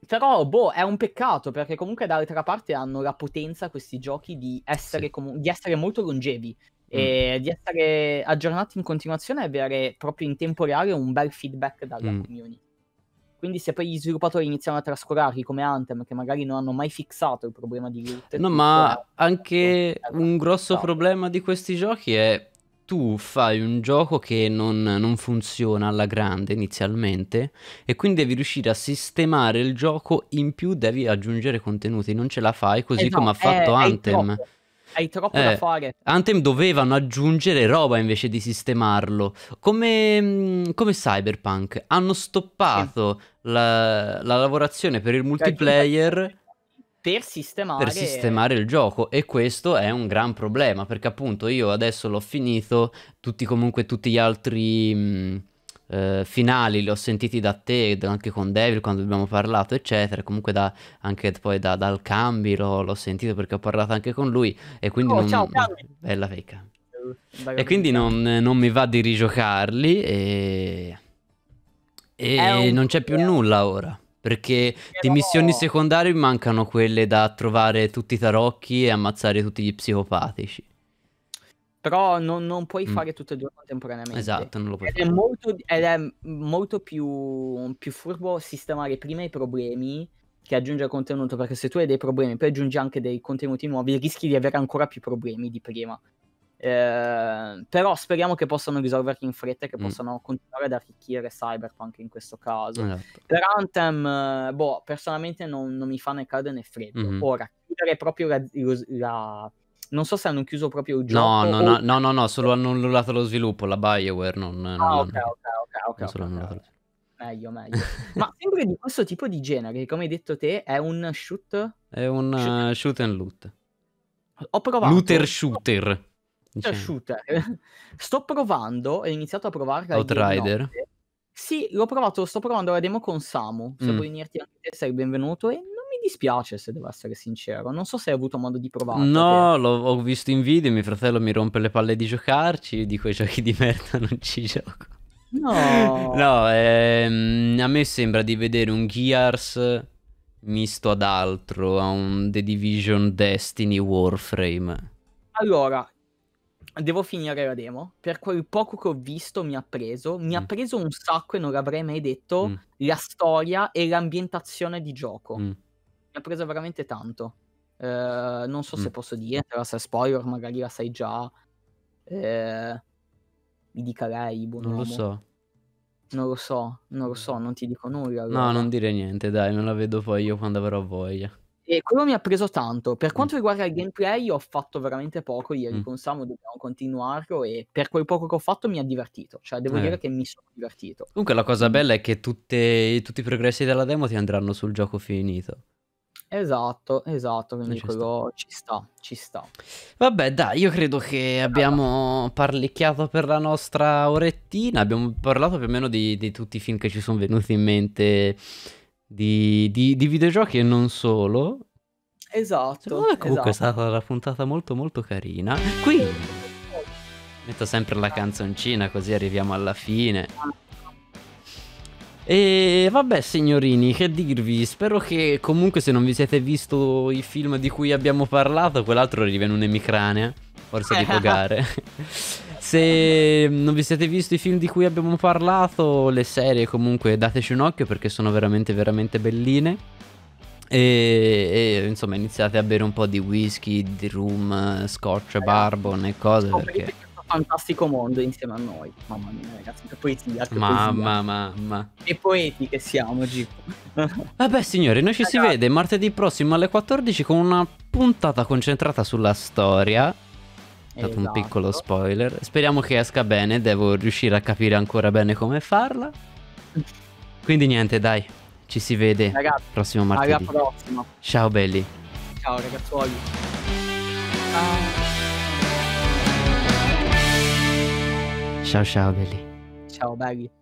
e... Però, boh, è un peccato perché comunque dall'altra parte hanno la potenza questi giochi di essere, sì. com- di essere molto longevi e ehm, di essere aggiornati in continuazione e avere proprio in tempo reale un bel feedback dalla mm. community. Quindi se poi gli sviluppatori iniziano a trascurarli come Anthem, che magari non hanno mai fissato il problema di root... No, ma anche un grosso problema di questi giochi è tu fai un gioco che non, non, funziona alla grande inizialmente e quindi devi riuscire a sistemare il gioco, in più devi aggiungere contenuti, non ce la fai così eh no, come ha eh, fatto è, Anthem. È hai troppo eh, da fare. Anthem dovevano aggiungere roba invece di sistemarlo. Come, mm, come Cyberpunk hanno stoppato sì la, la lavorazione per il cioè, multiplayer per sistemare... per sistemare... il gioco e questo è un gran problema perché appunto io adesso l'ho finito, tutti comunque tutti gli altri mh, mm, eh, finali li ho sentiti da te, anche con Devil quando abbiamo parlato eccetera, comunque da, anche poi da, dal Cambi l'ho, l'ho, sentito perché ho parlato anche con lui e quindi... Oh, non... ciao, Bella fecca. E quindi non, non, mi va di rigiocarli e e non c'è più nulla ora. Perché Però... di missioni secondarie mancano quelle da trovare tutti i tarocchi e ammazzare tutti gli psicopatici. Però non, non puoi mm. fare tutte e due contemporaneamente. Esatto, non lo puoi ed fare. È molto, ed è molto più, più furbo sistemare prima i problemi che aggiunge contenuto, perché se tu hai dei problemi, poi aggiungi anche dei contenuti nuovi, rischi di avere ancora più problemi di prima. Ehm, però speriamo che possano risolverli in fretta e che mm. possano continuare ad arricchire Cyberpunk in questo caso. Esatto. Per Anthem, eh, boh, personalmente non, non, mi fa né caldo né freddo. mm Ora, chiudere proprio la, la... Non so se hanno chiuso proprio il gioco. No, no, no, no, no, no, solo hanno annullato lo sviluppo, la Bioware non... Ah, non, ok, ok, ok, ok. solo okay, okay. Meglio, meglio. Ma sempre di questo tipo di genere, come hai detto te, è un shoot? È un shoot, uh, shoot and loot. Ho provato. Looter shooter. Cioè, diciamo. shooter. Sto provando, ho iniziato a provarla. Outrider. Sì, l'ho provato, sto provando la demo con Samu. Se mm. vuoi unirti anche te sei benvenuto e non mi dispiace se devo essere sincero. Non so se hai avuto modo di provare. No, l'ho visto in video, mio fratello mi rompe le palle di giocarci, di quei giochi di merda non ci gioco. No. no ehm, a me sembra di vedere un Gears misto ad altro, a un The Division Destiny Warframe. Allora, devo finire la demo. Per quel poco che ho visto mi ha preso. Mi mm. ha preso un sacco e non l'avrei mai detto. Mm. La storia e l'ambientazione di gioco. Mm. Mi ha preso veramente tanto. Eh, non so se mm. posso dire, se la spoiler, magari la sai già. Eh, mi dica lei, buon Non lo so. Non lo so, non lo so, non ti dico nulla. Allora. No, non dire niente, dai, non la vedo poi io quando avrò voglia. E quello mi ha preso tanto. Per mm. quanto riguarda il gameplay, ho fatto veramente poco ieri mm. con Samu, dobbiamo continuarlo e per quel poco che ho fatto mi ha divertito. Cioè, devo eh. dire che mi sono divertito. Comunque la cosa bella è che tutte, tutti i progressi della demo ti andranno sul gioco finito. Esatto, esatto, quindi eh, ci quello sta. ci sta, ci sta. Vabbè, dai, io credo che abbiamo parlicchiato per la nostra orettina, abbiamo parlato più o meno di, di tutti i film che ci sono venuti in mente di, di, di videogiochi e non solo. Esatto. Secondo comunque esatto. è stata una puntata molto molto carina. Qui metto sempre la canzoncina così arriviamo alla fine. E vabbè signorini, che dirvi? Spero che comunque se non vi siete visto i film di cui abbiamo parlato, quell'altro arriva in un'emicrania, forse di Pogare. Se non vi siete visti i film di cui abbiamo parlato, le serie comunque dateci un occhio perché sono veramente veramente belline. E, e insomma iniziate a bere un po' di whisky, di rum, scotch, barbon e cose no, perché... perché fantastico mondo insieme a noi. Mamma mia, ragazzi, che poesia. Che mamma, mamma. Che poeti che siamo, Gip. Vabbè, signori, noi ci ragazzi. si vede martedì prossimo alle 14 con una puntata concentrata sulla storia. È stato esatto. un piccolo esatto. spoiler. Speriamo che esca bene, devo riuscire a capire ancora bene come farla. Quindi niente, dai, ci si vede ragazzi, prossimo martedì. Prossima. Ciao belli. Ciao ragazzuoli. Ciao ciao, ciao belli. Ciao belli.